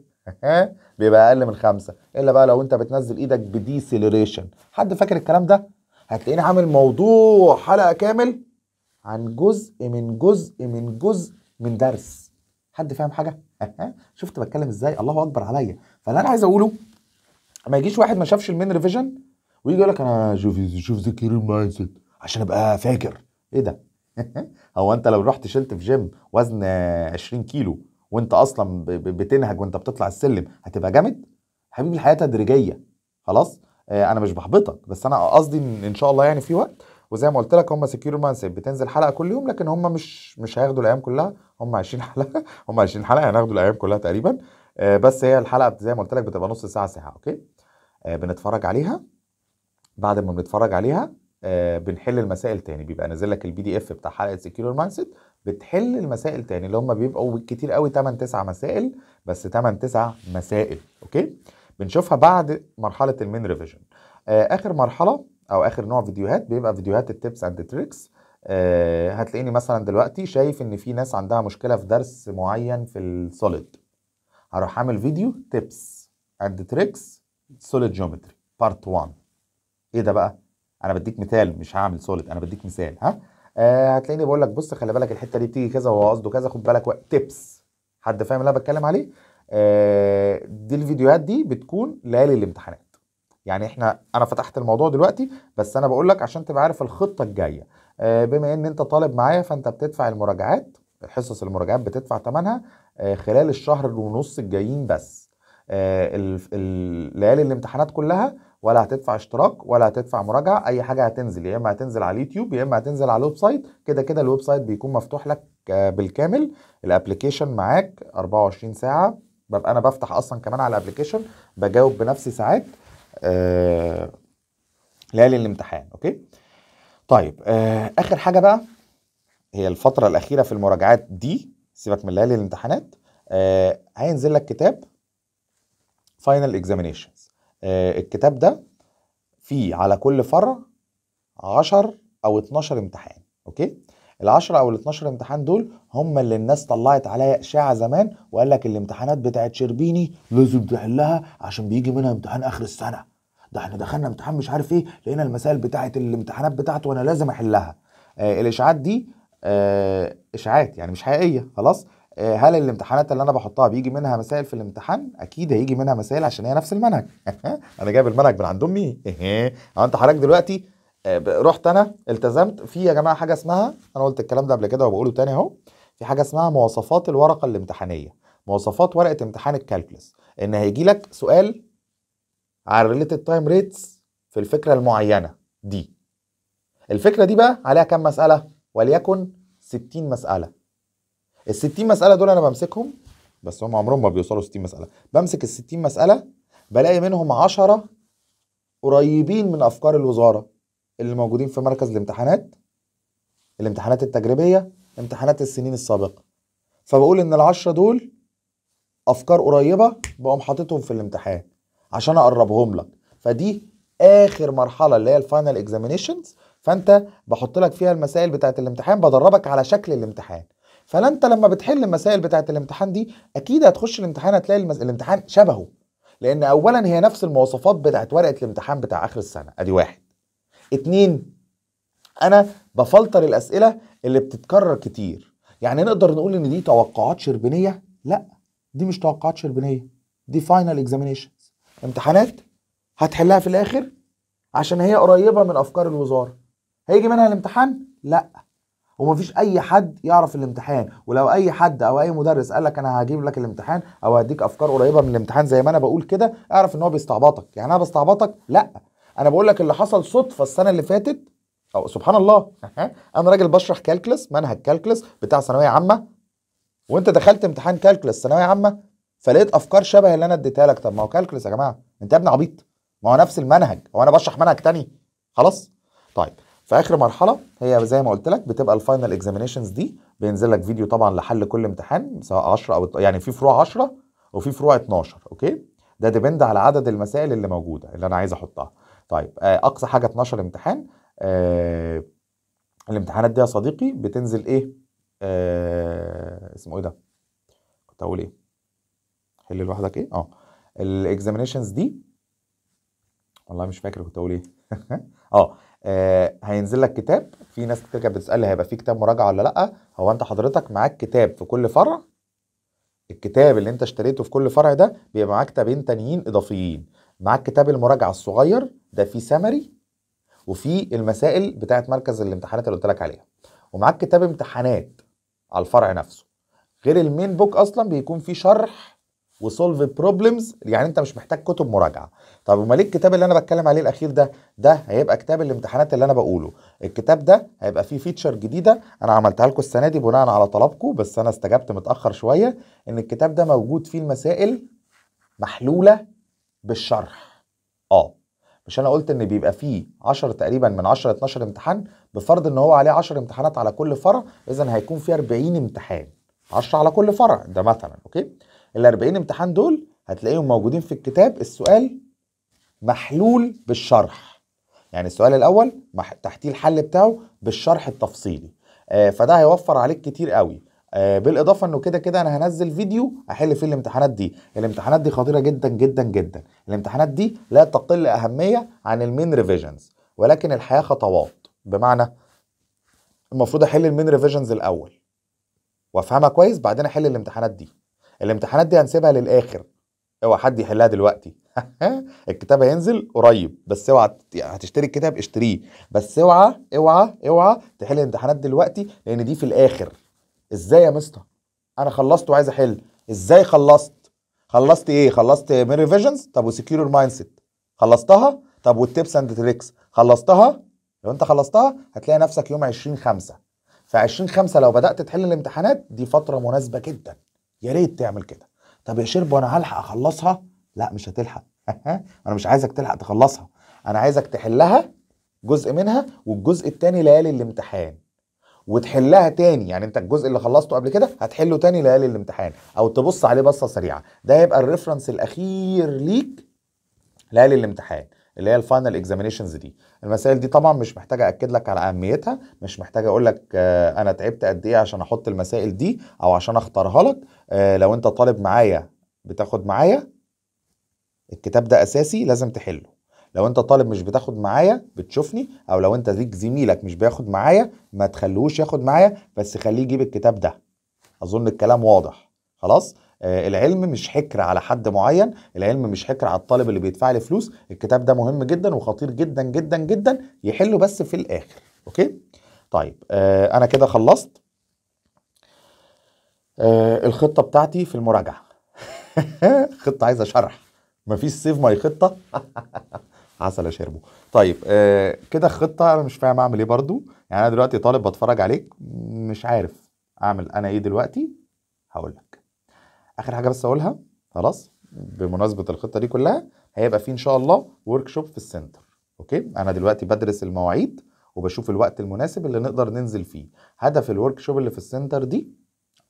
بيبقى اقل من خمسة الا بقى لو انت بتنزل ايدك بديسيليريشن حد فاكر الكلام ده هتلاقيني عامل موضوع حلقه كامل عن جزء من جزء من جزء من درس حد فاهم حاجه شفت بتكلم ازاي الله اكبر عليا فاللي انا عايز اقوله ما يجيش واحد ما شافش المين ريفيجن ويجي يقول لك انا شوف شوف ذكر المايند سيت عشان ابقى فاكر ايه ده *laughs* هو انت لو رحت شلت في جيم وزن 20 كيلو وانت اصلا بتنهج وانت بتطلع السلم هتبقى جامد حبيبي الحياه تدريجيه خلاص آه انا مش بحبطك بس انا قصدي ان, شاء الله يعني في وقت وزي ما قلت لك هم سكيور مانسيب بتنزل حلقه كل يوم لكن هم مش مش هياخدوا الايام كلها هم 20 *laughs* حلقه هم 20 حلقه هناخدوا الايام كلها تقريبا آه بس هي الحلقه زي ما قلت لك بتبقى نص ساعه ساعه اوكي آه بنتفرج عليها بعد ما بنتفرج عليها آه بنحل المسائل تاني بيبقى نازل لك البي دي اف بتاع حلقه سكيور مايند بتحل المسائل تاني اللي هم بيبقوا كتير قوي 8 9 مسائل بس 8 9 مسائل اوكي بنشوفها بعد مرحله المين ريفيجن آه، اخر مرحله او اخر نوع فيديوهات بيبقى فيديوهات التبس اند تريكس آه هتلاقيني مثلا دلوقتي شايف ان في ناس عندها مشكله في درس معين في السوليد هروح اعمل فيديو تبس اند تريكس سوليد جيومتري بارت 1 ايه ده بقى انا بديك مثال مش هعمل سوليد انا بديك مثال ها آه هتلاقيني بقول لك بص خلي بالك الحته دي بتيجي كذا وهو قصده كذا خد بالك تيبس حد فاهم اللي انا بتكلم عليه آه دي الفيديوهات دي بتكون ليالي الامتحانات يعني احنا انا فتحت الموضوع دلوقتي بس انا بقول لك عشان تبقى عارف الخطه الجايه آه بما ان انت طالب معايا فانت بتدفع المراجعات حصص المراجعات بتدفع ثمنها آه خلال الشهر ونص الجايين بس آه ليالي الامتحانات كلها ولا هتدفع اشتراك ولا هتدفع مراجعه اي حاجه هتنزل يا اما هتنزل على اليوتيوب يا اما هتنزل على الويب سايت كده كده الويب سايت بيكون مفتوح لك آه، بالكامل الابلكيشن معاك 24 ساعه ببقى انا بفتح اصلا كمان على الابلكيشن بجاوب بنفسي ساعات آه ليالي الامتحان اوكي طيب آه اخر حاجه بقى هي الفتره الاخيره في المراجعات دي سيبك من ليالي الامتحانات آه هينزل لك كتاب فاينل اكزامينشنز آه، الكتاب ده فيه على كل فرع 10 او 12 امتحان اوكي ال10 او ال12 امتحان دول هم اللي الناس طلعت عليا اشاعه زمان وقال لك الامتحانات بتاعت شربيني لازم تحلها عشان بيجي منها امتحان اخر السنه ده احنا دخلنا امتحان مش عارف ايه لقينا المسائل بتاعت الامتحانات بتاعته وانا لازم احلها آه الاشاعات دي آه اشاعات يعني مش حقيقيه خلاص آه، هل الامتحانات اللي انا بحطها بيجي منها مسائل في الامتحان اكيد هيجي منها مسائل عشان هي نفس المنهج *laughs* انا جايب المنهج من عند امي *laughs* انت حضرتك دلوقتي آه، رحت انا التزمت في يا جماعه حاجه اسمها انا قلت الكلام ده قبل كده وبقوله تاني اهو في حاجه اسمها مواصفات الورقه الامتحانيه مواصفات ورقه امتحان الكالكلس ان هيجي لك سؤال على الريليتد تايم ريتس في الفكره المعينه دي الفكره دي بقى عليها كام مساله وليكن 60 مساله ال 60 مساله دول انا بمسكهم بس هم عمرهم ما بيوصلوا 60 مساله بمسك ال 60 مساله بلاقي منهم 10 قريبين من افكار الوزاره اللي موجودين في مركز الامتحانات الامتحانات التجريبيه امتحانات السنين السابقه فبقول ان ال 10 دول افكار قريبه بقوم حاططهم في الامتحان عشان اقربهم لك فدي اخر مرحله اللي هي الفاينل اكزامينشنز فانت بحط لك فيها المسائل بتاعه الامتحان بدربك على شكل الامتحان فانت لما بتحل المسائل بتاعه الامتحان دي اكيد هتخش الامتحان هتلاقي المس... الامتحان شبهه لان اولا هي نفس المواصفات بتاعه ورقه الامتحان بتاع اخر السنه ادي واحد اتنين انا بفلتر الاسئله اللي بتتكرر كتير يعني نقدر نقول ان دي توقعات شربينيه لا دي مش توقعات شربينيه دي فاينل اكزامينيشنز امتحانات هتحلها في الاخر عشان هي قريبه من افكار الوزاره هيجي منها الامتحان لا ومفيش اي حد يعرف الامتحان ولو اي حد او اي مدرس قال لك انا هجيب لك الامتحان او هديك افكار قريبه من الامتحان زي ما انا بقول كده اعرف ان هو بيستعبطك يعني انا بستعبطك لا انا بقول لك اللي حصل صدفه السنه اللي فاتت او سبحان الله انا راجل بشرح كالكلس منهج كالكلس بتاع ثانويه عامه وانت دخلت امتحان كالكلس ثانويه عامه فلقيت افكار شبه اللي انا اديتها لك طب ما هو كالكلس يا جماعه انت يا ابني عبيط ما هو نفس المنهج هو انا بشرح منهج تاني خلاص طيب في اخر مرحله هي زي ما قلت لك بتبقى الفاينل اكزامينشنز دي بينزل لك فيديو طبعا لحل كل امتحان سواء 10 او يعني في فروع 10 وفي فروع 12 اوكي ده ديبند على عدد المسائل اللي موجوده اللي انا عايز احطها طيب آه، اقصى حاجه 12 امتحان آه الامتحانات دي يا صديقي بتنزل ايه آه اسمه ايه ده كنت هقول ايه حل لوحدك ايه اه الاكزامينشنز دي والله مش فاكر كنت هقول ايه *laughs* اه آه هينزل لك كتاب في ناس كتير كانت بتسالني هيبقى في كتاب مراجعه ولا لا هو انت حضرتك معاك كتاب في كل فرع الكتاب اللي انت اشتريته في كل فرع ده بيبقى معاك كتابين تانيين اضافيين معاك كتاب المراجعه الصغير ده فيه سمري وفي المسائل بتاعه مركز الامتحانات اللي قلت لك عليها ومعاك كتاب امتحانات على الفرع نفسه غير المين بوك اصلا بيكون فيه شرح وسولف بروبلمز يعني انت مش محتاج كتب مراجعه طب امال إيه الكتاب اللي انا بتكلم عليه الاخير ده ده هيبقى كتاب الامتحانات اللي انا بقوله الكتاب ده هيبقى فيه فيتشر جديده انا عملتها لكم السنه دي بناء على طلبكم بس انا استجبت متاخر شويه ان الكتاب ده موجود فيه المسائل محلوله بالشرح اه مش انا قلت ان بيبقى فيه 10 تقريبا من 10 12 امتحان بفرض ان هو عليه 10 امتحانات على كل فرع اذا هيكون فيه 40 امتحان 10 على كل فرع ده مثلا اوكي ال 40 امتحان دول هتلاقيهم موجودين في الكتاب السؤال محلول بالشرح يعني السؤال الاول تحتيه الحل بتاعه بالشرح التفصيلي آه فده هيوفر عليك كتير قوي آه بالاضافه انه كده كده انا هنزل فيديو احل فيه الامتحانات دي الامتحانات دي خطيره جدا جدا جدا الامتحانات دي لا تقل اهميه عن المين ريفيجنز ولكن الحياه خطوات بمعنى المفروض احل المين ريفيجنز الاول وافهمها كويس بعدين احل الامتحانات دي الامتحانات دي هنسيبها للاخر اوعى حد يحلها دلوقتي *laughs* الكتاب هينزل قريب بس اوعى يعني هتشتري الكتاب اشتريه بس اوعى اوعى اوعى تحل الامتحانات دلوقتي لان دي في الاخر ازاي يا مستر انا خلصت وعايز احل ازاي خلصت خلصت ايه خلصت من ريفيجنز طب وسكيور مايند سيت خلصتها طب والتيبس اند تريكس خلصتها لو انت خلصتها هتلاقي نفسك يوم 20 5 في 20 5 لو بدات تحل الامتحانات دي فتره مناسبه جدا يا ريت تعمل كده طب يا شرب وانا هلحق اخلصها لا مش هتلحق *laughs* انا مش عايزك تلحق تخلصها انا عايزك تحلها جزء منها والجزء التاني ليالي الامتحان وتحلها تاني يعني انت الجزء اللي خلصته قبل كده هتحله تاني ليالي الامتحان او تبص عليه بصه سريعه ده هيبقى الريفرنس الاخير ليك ليالي الامتحان اللي هي الفاينل اكزامينشنز دي المسائل دي طبعا مش محتاجه اكد لك على اهميتها مش محتاجه اقول لك آه انا تعبت قد ايه عشان احط المسائل دي او عشان اختارها لك آه لو انت طالب معايا بتاخد معايا الكتاب ده اساسي لازم تحله لو انت طالب مش بتاخد معايا بتشوفني او لو انت ليك زميلك مش بياخد معايا ما تخليهوش ياخد معايا بس خليه يجيب الكتاب ده اظن الكلام واضح خلاص آه، العلم مش حكر على حد معين العلم مش حكر على الطالب اللي بيدفع لي فلوس الكتاب ده مهم جدا وخطير جدا جدا جدا يحله بس في الاخر اوكي طيب آه، انا كده خلصت آه، الخطه بتاعتي في المراجعه *laughs* خطه عايزه شرح مفيش سيف ماي خطه *laughs* عسل يا طيب آه كده خطه انا مش فاهم اعمل ايه برضو يعني انا دلوقتي طالب بتفرج عليك مش عارف اعمل انا ايه دلوقتي هقول لك اخر حاجه بس اقولها خلاص بمناسبه الخطه دي كلها هيبقى في ان شاء الله ورك شوب في السنتر اوكي انا دلوقتي بدرس المواعيد وبشوف الوقت المناسب اللي نقدر ننزل فيه هدف الورك شوب اللي في السنتر دي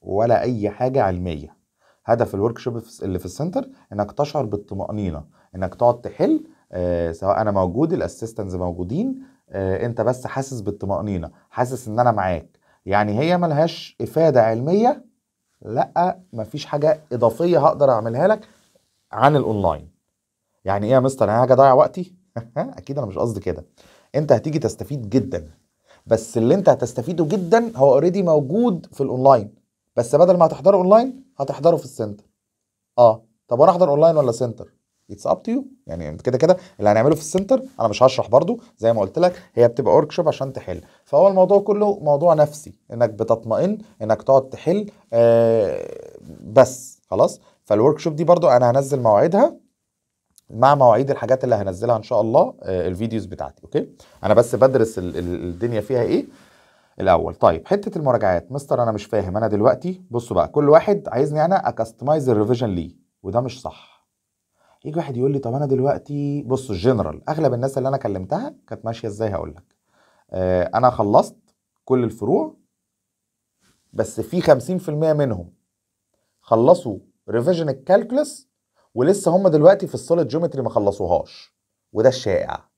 ولا اي حاجه علميه هدف الورك شوب اللي في السنتر انك تشعر بالطمانينه انك تقعد تحل آه سواء انا موجود الاسيستنتس موجودين آه انت بس حاسس بالطمانينه حاسس ان انا معاك يعني هي ملهاش افاده علميه لا مفيش حاجه اضافيه هقدر اعملها لك عن الاونلاين يعني ايه يا مستر انا هاجي اضيع وقتي *laughs* اكيد انا مش قصدي كده انت هتيجي تستفيد جدا بس اللي انت هتستفيده جدا هو اوريدي موجود في الاونلاين بس بدل ما هتحضره اونلاين هتحضره في السنتر اه طب وانا احضر اونلاين ولا سنتر اتس اب تو يو يعني كده كده اللي هنعمله في السنتر انا مش هشرح برده زي ما قلت لك هي بتبقى ورك شوب عشان تحل فهو الموضوع كله موضوع نفسي انك بتطمئن انك تقعد تحل آه بس خلاص فالورك شوب دي برده انا هنزل مواعيدها مع مواعيد الحاجات اللي هنزلها ان شاء الله آه الفيديوز بتاعتي اوكي انا بس بدرس ال ال الدنيا فيها ايه الاول طيب حته المراجعات مستر انا مش فاهم انا دلوقتي بصوا بقى كل واحد عايزني انا اكستمايز الريفيجن ليه وده مش صح يجي واحد يقول لي طب انا دلوقتي بص الجنرال اغلب الناس اللي انا كلمتها كانت ماشيه ازاي هقول لك آه، انا خلصت كل الفروع بس في 50% منهم خلصوا ريفيجن الكالكولس ولسه هم دلوقتي في السوليد جيومتري ما خلصوهاش وده الشائع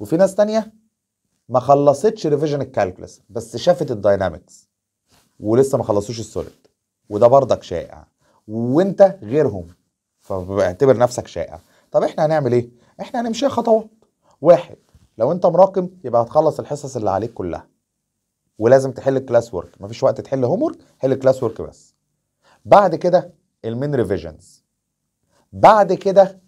وفي ناس تانية ما خلصتش ريفيجن الكالكولس بس شافت الداينامكس ولسه ما خلصوش السوليد وده برضك شائع وانت غيرهم فاعتبر نفسك شائع طب احنا هنعمل ايه احنا هنمشيها خطوات واحد لو انت مراقب يبقى هتخلص الحصص اللي عليك كلها ولازم تحل الكلاس ورك مفيش وقت تحل هوم ورك حل الكلاس ورك بس بعد كده المين ريفيجنز بعد كده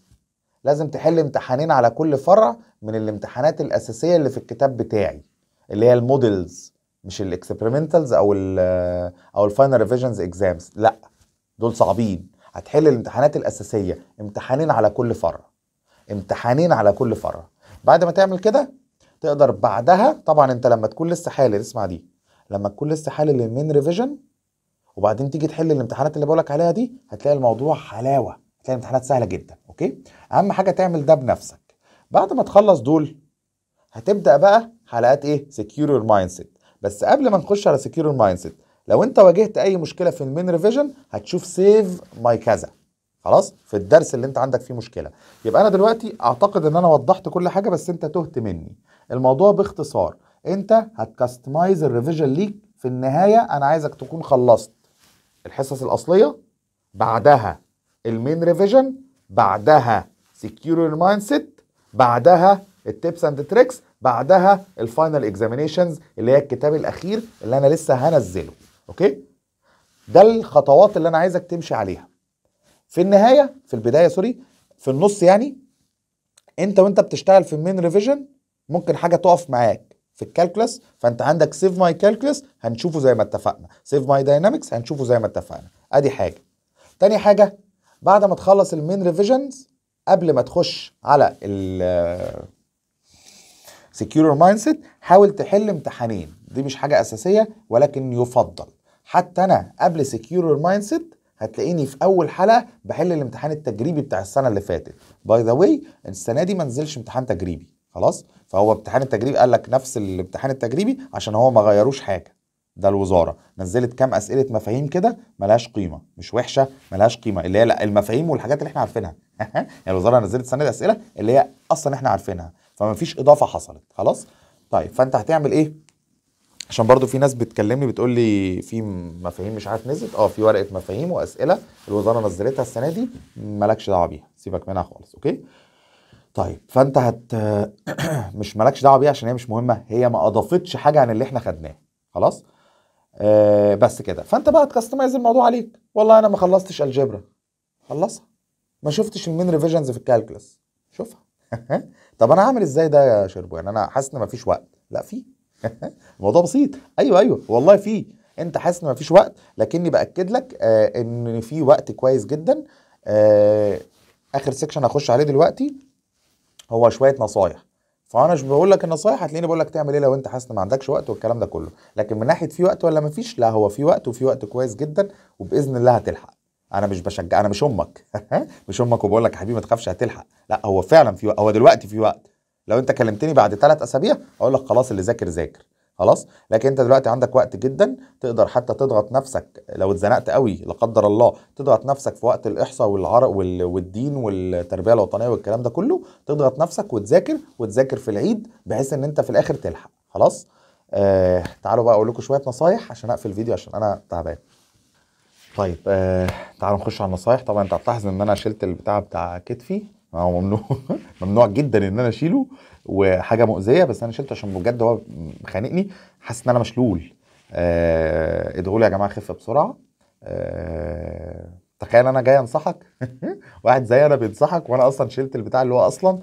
لازم تحل امتحانين على كل فرع من الامتحانات الاساسيه اللي في الكتاب بتاعي اللي هي المودلز مش الاكسبيرمنتالز او ال او الفاينل ريفيجنز اكزامز لا دول صعبين هتحل الامتحانات الاساسيه امتحانين على كل فرع امتحانين على كل فرع بعد ما تعمل كده تقدر بعدها طبعا انت لما تكون لسه حالل اسمع دي لما تكون لسه حالل المين ريفيجن وبعدين تيجي تحل الامتحانات اللي بقولك عليها دي هتلاقي الموضوع حلاوه هتلاقي الامتحانات سهله جدا اوكي اهم حاجه تعمل ده بنفسك بعد ما تخلص دول هتبدا بقى حلقات ايه سكيور مايند سيت بس قبل ما نخش على سكيور مايند سيت لو انت واجهت اي مشكله في المين ريفيجن هتشوف سيف ماي كذا خلاص في الدرس اللي انت عندك فيه مشكله يبقى انا دلوقتي اعتقد ان انا وضحت كل حاجه بس انت تهت مني الموضوع باختصار انت هتكستمايز الريفيجن ليك في النهايه انا عايزك تكون خلصت الحصص الاصليه بعدها المين ريفيجن بعدها سكيور المايند سيت بعدها التيبس اند تريكس بعدها الفاينل اكزامينشنز اللي هي الكتاب الاخير اللي انا لسه هنزله اوكي ده الخطوات اللي انا عايزك تمشي عليها في النهايه في البدايه سوري في النص يعني انت وانت بتشتغل في المين ريفيجن ممكن حاجه تقف معاك في الكالكلس فانت عندك سيف ماي كالكلس هنشوفه زي ما اتفقنا سيف ماي داينامكس هنشوفه زي ما اتفقنا ادي حاجه تاني حاجه بعد ما تخلص المين ريفيجنز قبل ما تخش على ال سكيور مايند سيت حاول تحل امتحانين دي مش حاجه اساسيه ولكن يفضل حتى انا قبل سكيور مايند سيت هتلاقيني في اول حلقه بحل الامتحان التجريبي بتاع السنه اللي فاتت باي ذا واي السنه دي ما نزلش امتحان تجريبي خلاص فهو امتحان التجريبي قال لك نفس الامتحان التجريبي عشان هو ما غيروش حاجه ده الوزاره نزلت كام اسئله مفاهيم كده ملهاش قيمه مش وحشه ملهاش قيمه اللي هي لا المفاهيم والحاجات اللي احنا عارفينها *laughs* يعني الوزاره نزلت السنه دي اسئله اللي هي اصلا احنا عارفينها فما فيش اضافه حصلت خلاص طيب فانت هتعمل ايه عشان برضو في ناس بتكلمني بتقول لي في مفاهيم مش عارف نزلت اه في ورقه مفاهيم واسئله الوزاره نزلتها السنه دي مالكش دعوه بيها سيبك منها خالص اوكي طيب فانت هت *clears throat* مش مالكش دعوه بيها عشان هي مش مهمه هي ما اضافتش حاجه عن اللي احنا خدناه خلاص آه بس كده فانت بقى تكستمايز الموضوع عليك والله انا ما خلصتش الجبرا خلصها ما شفتش المين ريفيجنز في الكالكلس شوفها *laughs* طب انا هعمل ازاي ده يا شربو يعني انا حاسس ان مفيش وقت لا فيه *laughs* الموضوع بسيط ايوه ايوه والله في انت حاسس ان مفيش وقت لكني باكد لك آه ان في وقت كويس جدا آه اخر سيكشن هخش عليه دلوقتي هو شويه نصايح فانا مش بقول لك النصايح هتلاقيني بقول لك تعمل ايه لو انت حاسس ان ما عندكش وقت والكلام ده كله لكن من ناحيه في وقت ولا مفيش لا هو في وقت وفي وقت كويس جدا وباذن الله هتلحق انا مش بشجع انا مش امك *laughs* مش امك وبقول لك يا حبيبي ما تخافش هتلحق لا هو فعلا في وقت هو دلوقتي في وقت لو انت كلمتني بعد ثلاث اسابيع اقول لك خلاص اللي ذاكر ذاكر خلاص لكن انت دلوقتي عندك وقت جدا تقدر حتى تضغط نفسك لو اتزنقت قوي لا قدر الله تضغط نفسك في وقت الاحصاء والعرق والدين والتربيه الوطنيه والكلام ده كله تضغط نفسك وتذاكر وتذاكر في العيد بحيث ان انت في الاخر تلحق خلاص آه تعالوا بقى اقول لكم شويه نصايح عشان اقفل الفيديو عشان انا تعبان طيب آه تعالوا نخش على النصايح طبعا انت هتلاحظ ان انا شلت البتاع بتاع كتفي ما هو ممنوع *laughs* ممنوع جدا ان انا اشيله وحاجه مؤذيه بس انا شلته عشان بجد هو خانقني حاسس ان انا مشلول آه ادعوا لي يا جماعه خف بسرعه آه تخيل انا جاي انصحك *laughs* واحد زي انا بينصحك وانا اصلا شلت البتاع اللي هو اصلا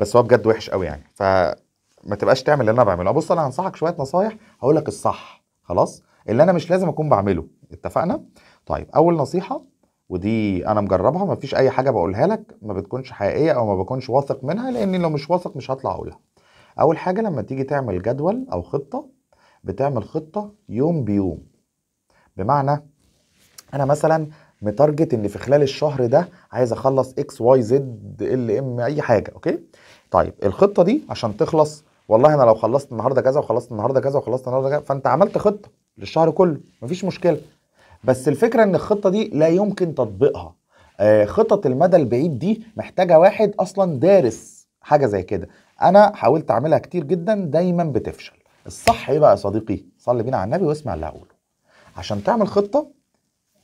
بس هو بجد وحش قوي يعني فما تبقاش تعمل اللي انا بعمله بص انا هنصحك شويه نصايح هقول لك الصح خلاص اللي انا مش لازم اكون بعمله اتفقنا طيب اول نصيحه ودي انا مجربها ما فيش اي حاجه بقولها لك ما بتكونش حقيقيه او ما بكونش واثق منها لاني لو مش واثق مش هطلع اقولها اول حاجه لما تيجي تعمل جدول او خطه بتعمل خطه يوم بيوم بمعنى انا مثلا متارجت ان في خلال الشهر ده عايز اخلص اكس واي زد ال ام اي حاجه اوكي طيب الخطه دي عشان تخلص والله انا لو خلصت النهارده كذا وخلصت النهارده كذا وخلصت النهارده كذا فانت عملت خطه للشهر كله مفيش مشكله بس الفكره ان الخطه دي لا يمكن تطبيقها آه خطط المدى البعيد دي محتاجه واحد اصلا دارس حاجه زي كده انا حاولت اعملها كتير جدا دايما بتفشل الصح ايه بقى يا صديقي صلي بينا على النبي واسمع اللي هقوله عشان تعمل خطه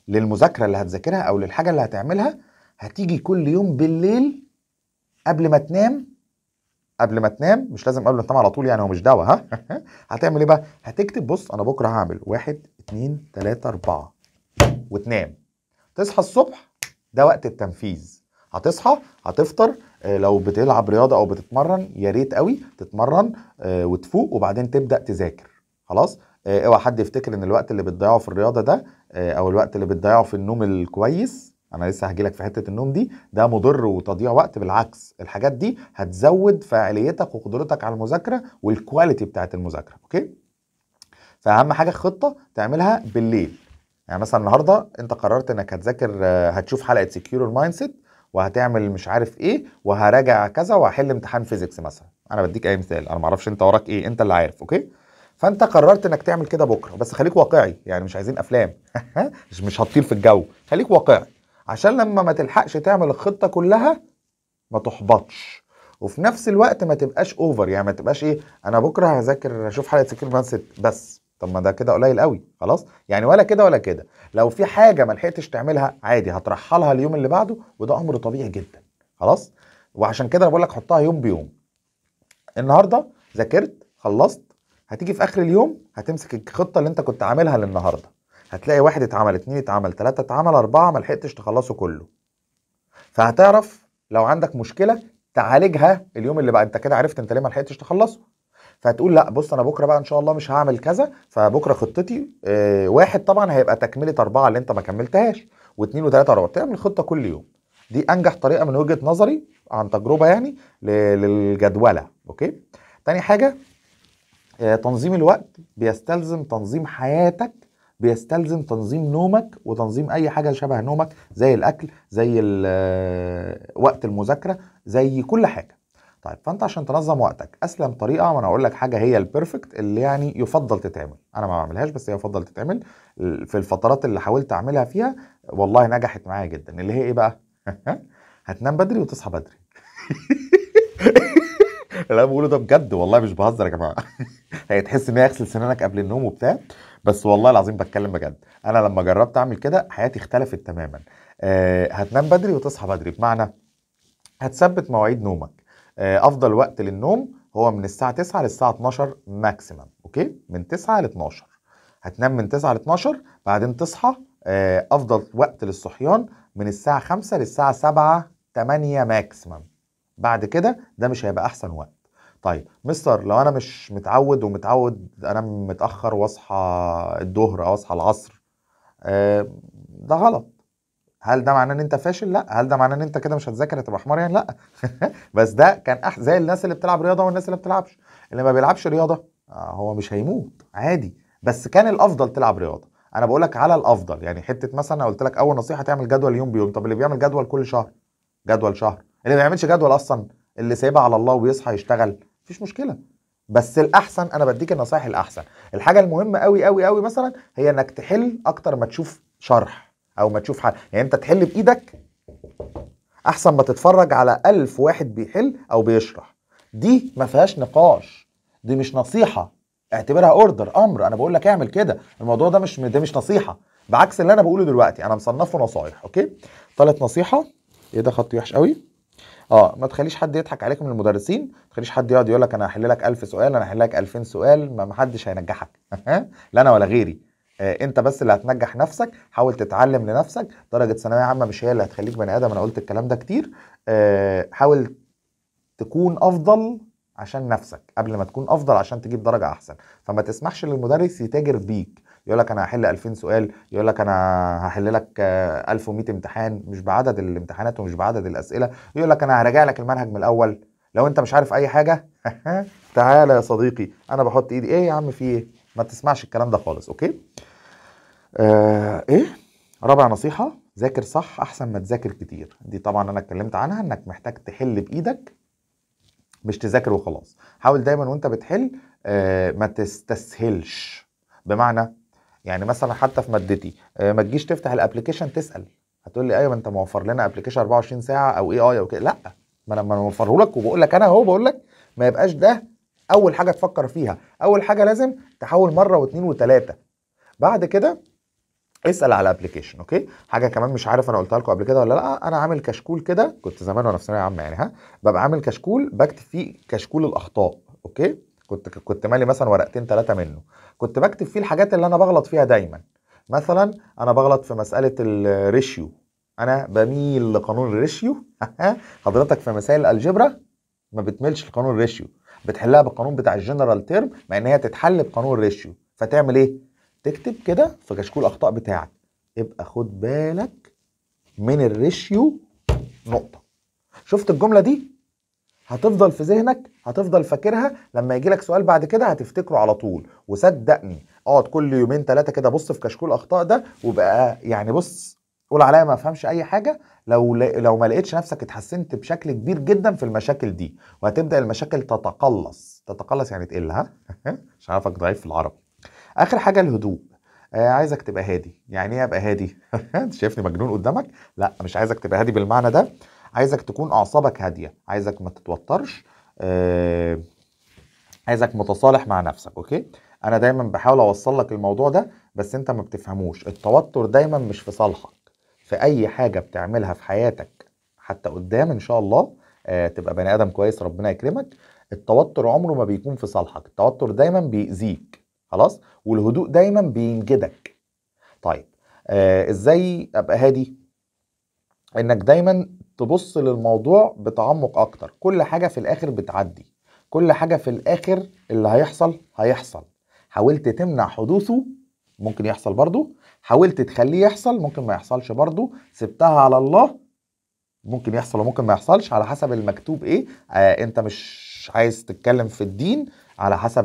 للمذاكره اللي هتذاكرها او للحاجه اللي هتعملها هتيجي كل يوم بالليل قبل ما تنام قبل ما تنام مش لازم قبل ما تنام على طول يعني هو مش دواء ها *laughs* هتعمل ايه بقى هتكتب بص انا بكره هعمل واحد اتنين تلاته اربعه وتنام تصحى الصبح ده وقت التنفيذ هتصحى هتفطر آه، لو بتلعب رياضه او بتتمرن يا ريت قوي تتمرن آه، وتفوق وبعدين تبدا تذاكر خلاص آه، اوعى حد يفتكر ان الوقت اللي بتضيعه في الرياضه ده او الوقت اللي بتضيعه في النوم الكويس انا لسه هجي لك في حته النوم دي ده مضر وتضييع وقت بالعكس الحاجات دي هتزود فاعليتك وقدرتك على المذاكره والكواليتي بتاعت المذاكره اوكي فاهم حاجه خطه تعملها بالليل يعني مثلا النهارده انت قررت انك هتذاكر آه، هتشوف حلقه سكيور المايند سيت وهتعمل مش عارف ايه وهراجع كذا وهحل امتحان فيزيكس مثلا انا بديك اي مثال انا ما اعرفش انت وراك ايه انت اللي عارف اوكي فانت قررت انك تعمل كده بكره بس خليك واقعي يعني مش عايزين افلام *laughs* مش هتطير في الجو خليك واقعي عشان لما ما تلحقش تعمل الخطه كلها ما تحبطش وفي نفس الوقت ما تبقاش اوفر يعني ما تبقاش ايه انا بكره هذاكر اشوف حلقه سكيور مانسيت بس طب ما ده كده قليل قوي خلاص يعني ولا كده ولا كده لو في حاجه ما لحقتش تعملها عادي هترحلها اليوم اللي بعده وده امر طبيعي جدا خلاص وعشان كده انا بقول لك حطها يوم بيوم النهارده ذاكرت خلصت هتيجي في اخر اليوم هتمسك الخطه اللي انت كنت عاملها للنهارده هتلاقي واحد اتعمل اتنين اتعمل تلاته اتعمل اربعه ما لحقتش تخلصه كله فهتعرف لو عندك مشكله تعالجها اليوم اللي بعد انت كده عرفت انت ليه ما لحقتش تخلصه فهتقول لا بص انا بكره بقى ان شاء الله مش هعمل كذا فبكره خطتي آه، واحد طبعا هيبقى تكمله اربعه اللي انت ما كملتهاش واثنين وثلاثه ورابعه تعمل خطه كل يوم دي انجح طريقه من وجهه نظري عن تجربه يعني للجدوله اوكي تاني حاجه آه، تنظيم الوقت بيستلزم تنظيم حياتك بيستلزم تنظيم نومك وتنظيم اي حاجه شبه نومك زي الاكل زي آه، وقت المذاكره زي كل حاجه طيب فانت عشان تنظم وقتك اسلم طريقه وانا اقول لك حاجه هي البيرفكت اللي يعني يفضل تتعمل انا ما بعملهاش بس هي يفضل تتعمل في الفترات اللي حاولت اعملها فيها والله نجحت معايا جدا اللي هي ايه بقى *laughs* هتنام بدري وتصحى بدري *laughs* اللي بقوله ده بجد والله مش بهزر يا جماعه *laughs* هي تحس ان هي اغسل سنانك قبل النوم وبتاع بس والله العظيم بتكلم بجد انا لما جربت اعمل كده حياتي اختلفت تماما أه هتنام بدري وتصحى بدري بمعنى هتثبت مواعيد نومك آه، افضل وقت للنوم هو من الساعه 9 للساعه 12 ماكسيمم اوكي من 9 ل 12 هتنام من 9 ل 12 بعدين تصحى آه، افضل وقت للصحيان من الساعه 5 للساعه 7 8 ماكسيمم بعد كده ده مش هيبقى احسن وقت طيب مستر لو انا مش متعود ومتعود انام متاخر واصحى الظهر او اصحى العصر آه، ده غلط هل ده معناه ان انت فاشل؟ لا، هل ده معناه ان انت كده مش هتذاكر هتبقى حمار يعني؟ لا *laughs* بس ده كان أح... زي الناس اللي بتلعب رياضه والناس اللي ما بتلعبش، اللي ما بيلعبش رياضه آه، هو مش هيموت عادي، بس كان الافضل تلعب رياضه، انا بقول لك على الافضل يعني حته مثلا انا قلت لك اول نصيحه تعمل جدول يوم بيوم، طب اللي بيعمل جدول كل شهر جدول شهر، اللي ما بيعملش جدول اصلا اللي سايبها على الله وبيصحى يشتغل مفيش مشكله، بس الاحسن انا بديك النصايح الاحسن، الحاجه المهمه قوي قوي قوي مثلا هي انك تحل اكتر ما تشوف شرح او ما تشوف حد يعني انت تحل بايدك احسن ما تتفرج على ألف واحد بيحل او بيشرح دي ما فيهاش نقاش دي مش نصيحه اعتبرها اوردر امر انا بقول لك اعمل كده الموضوع ده مش ده مش نصيحه بعكس اللي انا بقوله دلوقتي انا مصنفه نصايح اوكي طلعت نصيحه ايه ده خط وحش قوي اه ما تخليش حد يضحك عليك من المدرسين ما تخليش حد يقعد يقول لك انا هحل لك 1000 سؤال انا هحل لك 2000 سؤال ما حدش هينجحك *laughs* لا انا ولا غيري آه، انت بس اللي هتنجح نفسك حاول تتعلم لنفسك درجه ثانويه عامه مش هي اللي هتخليك بني ادم انا قلت الكلام ده كتير آه، حاول تكون افضل عشان نفسك قبل ما تكون افضل عشان تجيب درجه احسن فما تسمحش للمدرس يتاجر بيك يقول لك انا هحل 2000 سؤال يقول لك انا هحل لك 1100 آه، امتحان مش بعدد الامتحانات ومش بعدد الاسئله يقول لك انا هراجع لك المنهج من الاول لو انت مش عارف اي حاجه *laughs* تعالى يا صديقي انا بحط ايدي ايه يا عم في ايه ما تسمعش الكلام ده خالص اوكي آه ايه رابع نصيحه ذاكر صح احسن ما تذاكر كتير دي طبعا انا اتكلمت عنها انك محتاج تحل بايدك مش تذاكر وخلاص حاول دايما وانت بتحل آه ما تستسهلش بمعنى يعني مثلا حتى في مادتي آه ما تجيش تفتح الابلكيشن تسال هتقول لي ايوه انت موفر لنا ابلكيشن 24 ساعه او اي اي او كده لا ما انا موفره لك وبقول لك انا اهو بقول لك ما يبقاش ده اول حاجه تفكر فيها اول حاجه لازم تحاول مره واثنين وثلاثه بعد كده اسال على الابلكيشن اوكي حاجه كمان مش عارف انا قلتها لكم قبل كده ولا لا انا عامل كشكول كده كنت زمان وانا في ثانويه عامه يعني ها ببقى عامل كشكول بكتب فيه كشكول الاخطاء اوكي كنت كنت مالي مثلا ورقتين ثلاثه منه كنت بكتب فيه الحاجات اللي انا بغلط فيها دايما مثلا انا بغلط في مساله الريشيو انا بميل لقانون الريشيو *laughs* حضرتك في مسائل الالجبرا ما بتميلش لقانون الريشيو بتحلها بالقانون بتاع الجنرال تيرم مع ان هي تتحل بقانون الريشيو فتعمل ايه تكتب كده في كشكول الاخطاء بتاعك ابقى خد بالك من الريشيو نقطه شفت الجمله دي هتفضل في ذهنك هتفضل فاكرها لما يجي لك سؤال بعد كده هتفتكره على طول وصدقني اقعد كل يومين ثلاثه كده بص في كشكول الاخطاء ده وبقى يعني بص قول عليا ما افهمش اي حاجه لو لو ما لقيتش نفسك اتحسنت بشكل كبير جدا في المشاكل دي وهتبدا المشاكل تتقلص تتقلص يعني تقل ها *laughs* مش عارفك ضعيف في العربي اخر حاجه الهدوء آه عايزك تبقى هادي يعني ايه ابقى هادي *laughs* انت شايفني مجنون قدامك لا مش عايزك تبقى هادي بالمعنى ده عايزك تكون اعصابك هاديه عايزك ما تتوترش آه عايزك متصالح مع نفسك اوكي انا دايما بحاول اوصل لك الموضوع ده بس انت ما بتفهموش التوتر دايما مش في صالحك في اي حاجه بتعملها في حياتك حتى قدام ان شاء الله آه تبقى بني ادم كويس ربنا يكرمك التوتر عمره ما بيكون في صالحك التوتر دايما بيأذيك خلاص والهدوء دايما بينجدك طيب آه ازاي ابقى هادي انك دايما تبص للموضوع بتعمق اكتر كل حاجه في الاخر بتعدي كل حاجه في الاخر اللي هيحصل هيحصل حاولت تمنع حدوثه ممكن يحصل برضه حاولت تخليه يحصل ممكن ما يحصلش برضه سبتها على الله ممكن يحصل وممكن ما يحصلش على حسب المكتوب ايه آه انت مش عايز تتكلم في الدين على حسب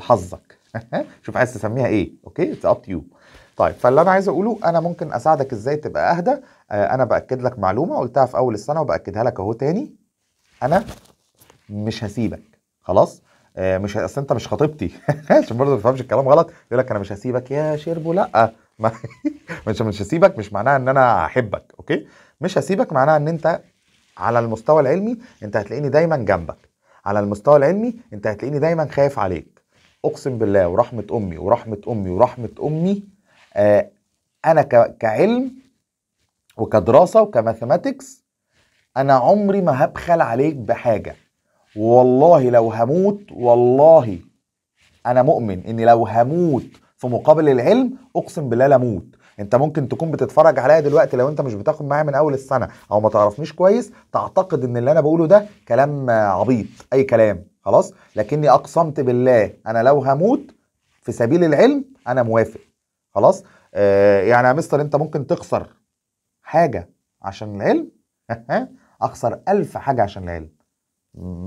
حظك *laughs* شوف عايز تسميها ايه اوكي اتس اب يو طيب فاللي انا عايز اقوله انا ممكن اساعدك ازاي تبقى اهدى آه انا باكد لك معلومه قلتها في اول السنه وباكدها لك اهو تاني انا مش هسيبك خلاص آه مش اصل انت مش خطيبتي *laughs* عشان برضه ما تفهمش الكلام غلط يقول لك انا مش هسيبك يا شربو لا *laughs* مش مش هسيبك مش معناها ان انا احبك اوكي مش هسيبك معناها ان انت على المستوى العلمي انت هتلاقيني دايما جنبك على المستوى العلمي انت هتلاقيني دايما خايف عليك اقسم بالله ورحمه امي ورحمه امي ورحمه امي آه انا كعلم وكدراسه وكماثيماتكس انا عمري ما هبخل عليك بحاجه والله لو هموت والله انا مؤمن اني لو هموت في مقابل العلم اقسم بالله لموت انت ممكن تكون بتتفرج عليا دلوقتي لو انت مش بتاخد معايا من اول السنه او ما تعرفنيش كويس تعتقد ان اللي انا بقوله ده كلام عبيط اي كلام خلاص لكني اقسمت بالله انا لو هموت في سبيل العلم انا موافق خلاص آه يعني يا مستر انت ممكن تخسر حاجه عشان العلم *laughs* اخسر ألف حاجه عشان العلم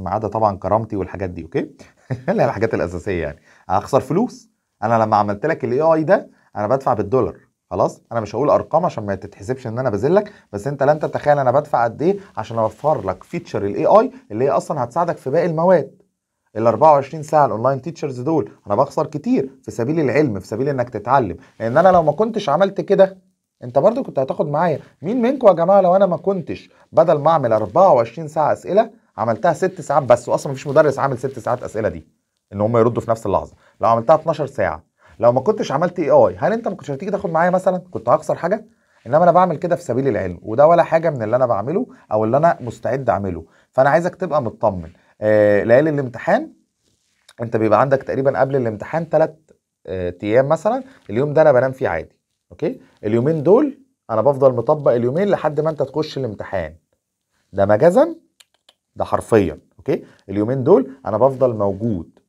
ما عدا طبعا كرامتي والحاجات دي اوكي *laughs* اللي هي الحاجات الاساسيه يعني اخسر فلوس انا لما عملت لك الاي اي ده انا بدفع بالدولار خلاص انا مش هقول ارقام عشان ما تتحسبش ان انا بذلك بس انت لن تتخيل انا بدفع قد ايه عشان اوفر لك فيتشر الاي اي اللي هي اصلا هتساعدك في باقي المواد ال 24 ساعه الاونلاين تيتشرز دول انا بخسر كتير في سبيل العلم في سبيل انك تتعلم لان انا لو ما كنتش عملت كده انت برضو كنت هتاخد معايا مين منكم يا جماعه لو انا ما كنتش بدل ما اعمل 24 ساعه اسئله عملتها ست ساعات بس واصلا مفيش مدرس عامل ست ساعات اسئله دي ان هم يردوا في نفس اللحظه لو عملتها 12 ساعه لو ما كنتش عملت اي اي هل انت ما كنتش هتيجي تاخد معايا مثلا كنت هخسر حاجه انما انا بعمل كده في سبيل العلم وده ولا حاجه من اللي انا بعمله او اللي انا مستعد اعمله فانا عايزك تبقى مطمن آه، ليالي الامتحان انت بيبقى عندك تقريبا قبل الامتحان ثلاث آه، ايام مثلا اليوم ده انا بنام فيه عادي اوكي اليومين دول انا بفضل مطبق اليومين لحد ما انت تخش الامتحان ده مجازا ده حرفيا اوكي اليومين دول انا بفضل موجود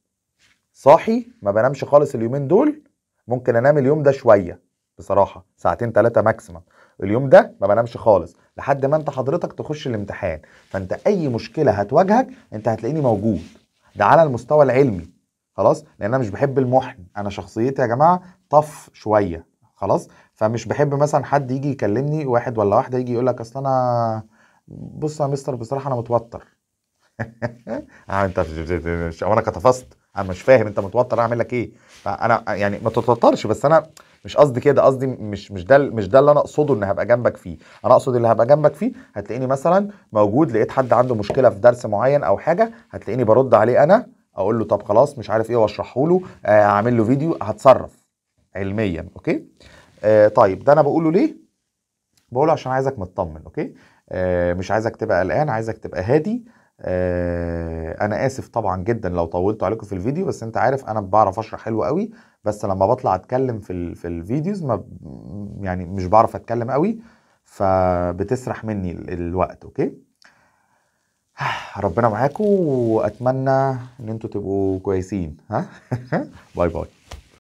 صاحي ما بنامش خالص اليومين دول ممكن انام اليوم ده شويه بصراحه ساعتين ثلاثه ماكسيمم اليوم ده ما بنامش خالص لحد ما انت حضرتك تخش الامتحان فانت اي مشكله هتواجهك انت هتلاقيني موجود ده على المستوى العلمي خلاص لان انا مش بحب المحن انا شخصيتي يا جماعه طف شويه خلاص فمش بحب مثلا حد يجي يكلمني واحد ولا واحده يجي يقول لك اصل انا بص يا مستر بصراحه انا متوتر *laughs* انت انا كتفصت انا مش فاهم انت متوتر اعمل لك ايه فانا يعني ما تتوترش بس انا مش قصدي كده قصدي مش مش ده مش ده اللي انا اقصده ان هبقى جنبك فيه انا اقصد اللي هبقى جنبك فيه هتلاقيني مثلا موجود لقيت حد عنده مشكله في درس معين او حاجه هتلاقيني برد عليه انا اقول له طب خلاص مش عارف ايه واشرحه له آه، اعمل له فيديو هتصرف علميا اوكي آه طيب ده انا بقوله ليه بقوله عشان عايزك مطمن اوكي آه مش عايزك تبقى قلقان عايزك تبقى هادي آه انا اسف طبعا جدا لو طولت عليكم في الفيديو بس انت عارف انا بعرف اشرح حلو قوي بس لما بطلع اتكلم في ال... في الفيديوز ما يعني مش بعرف اتكلم قوي فبتسرح مني الوقت اوكي *sighs* ربنا معاكم واتمنى ان انتوا تبقوا كويسين ها *laughs* باي باي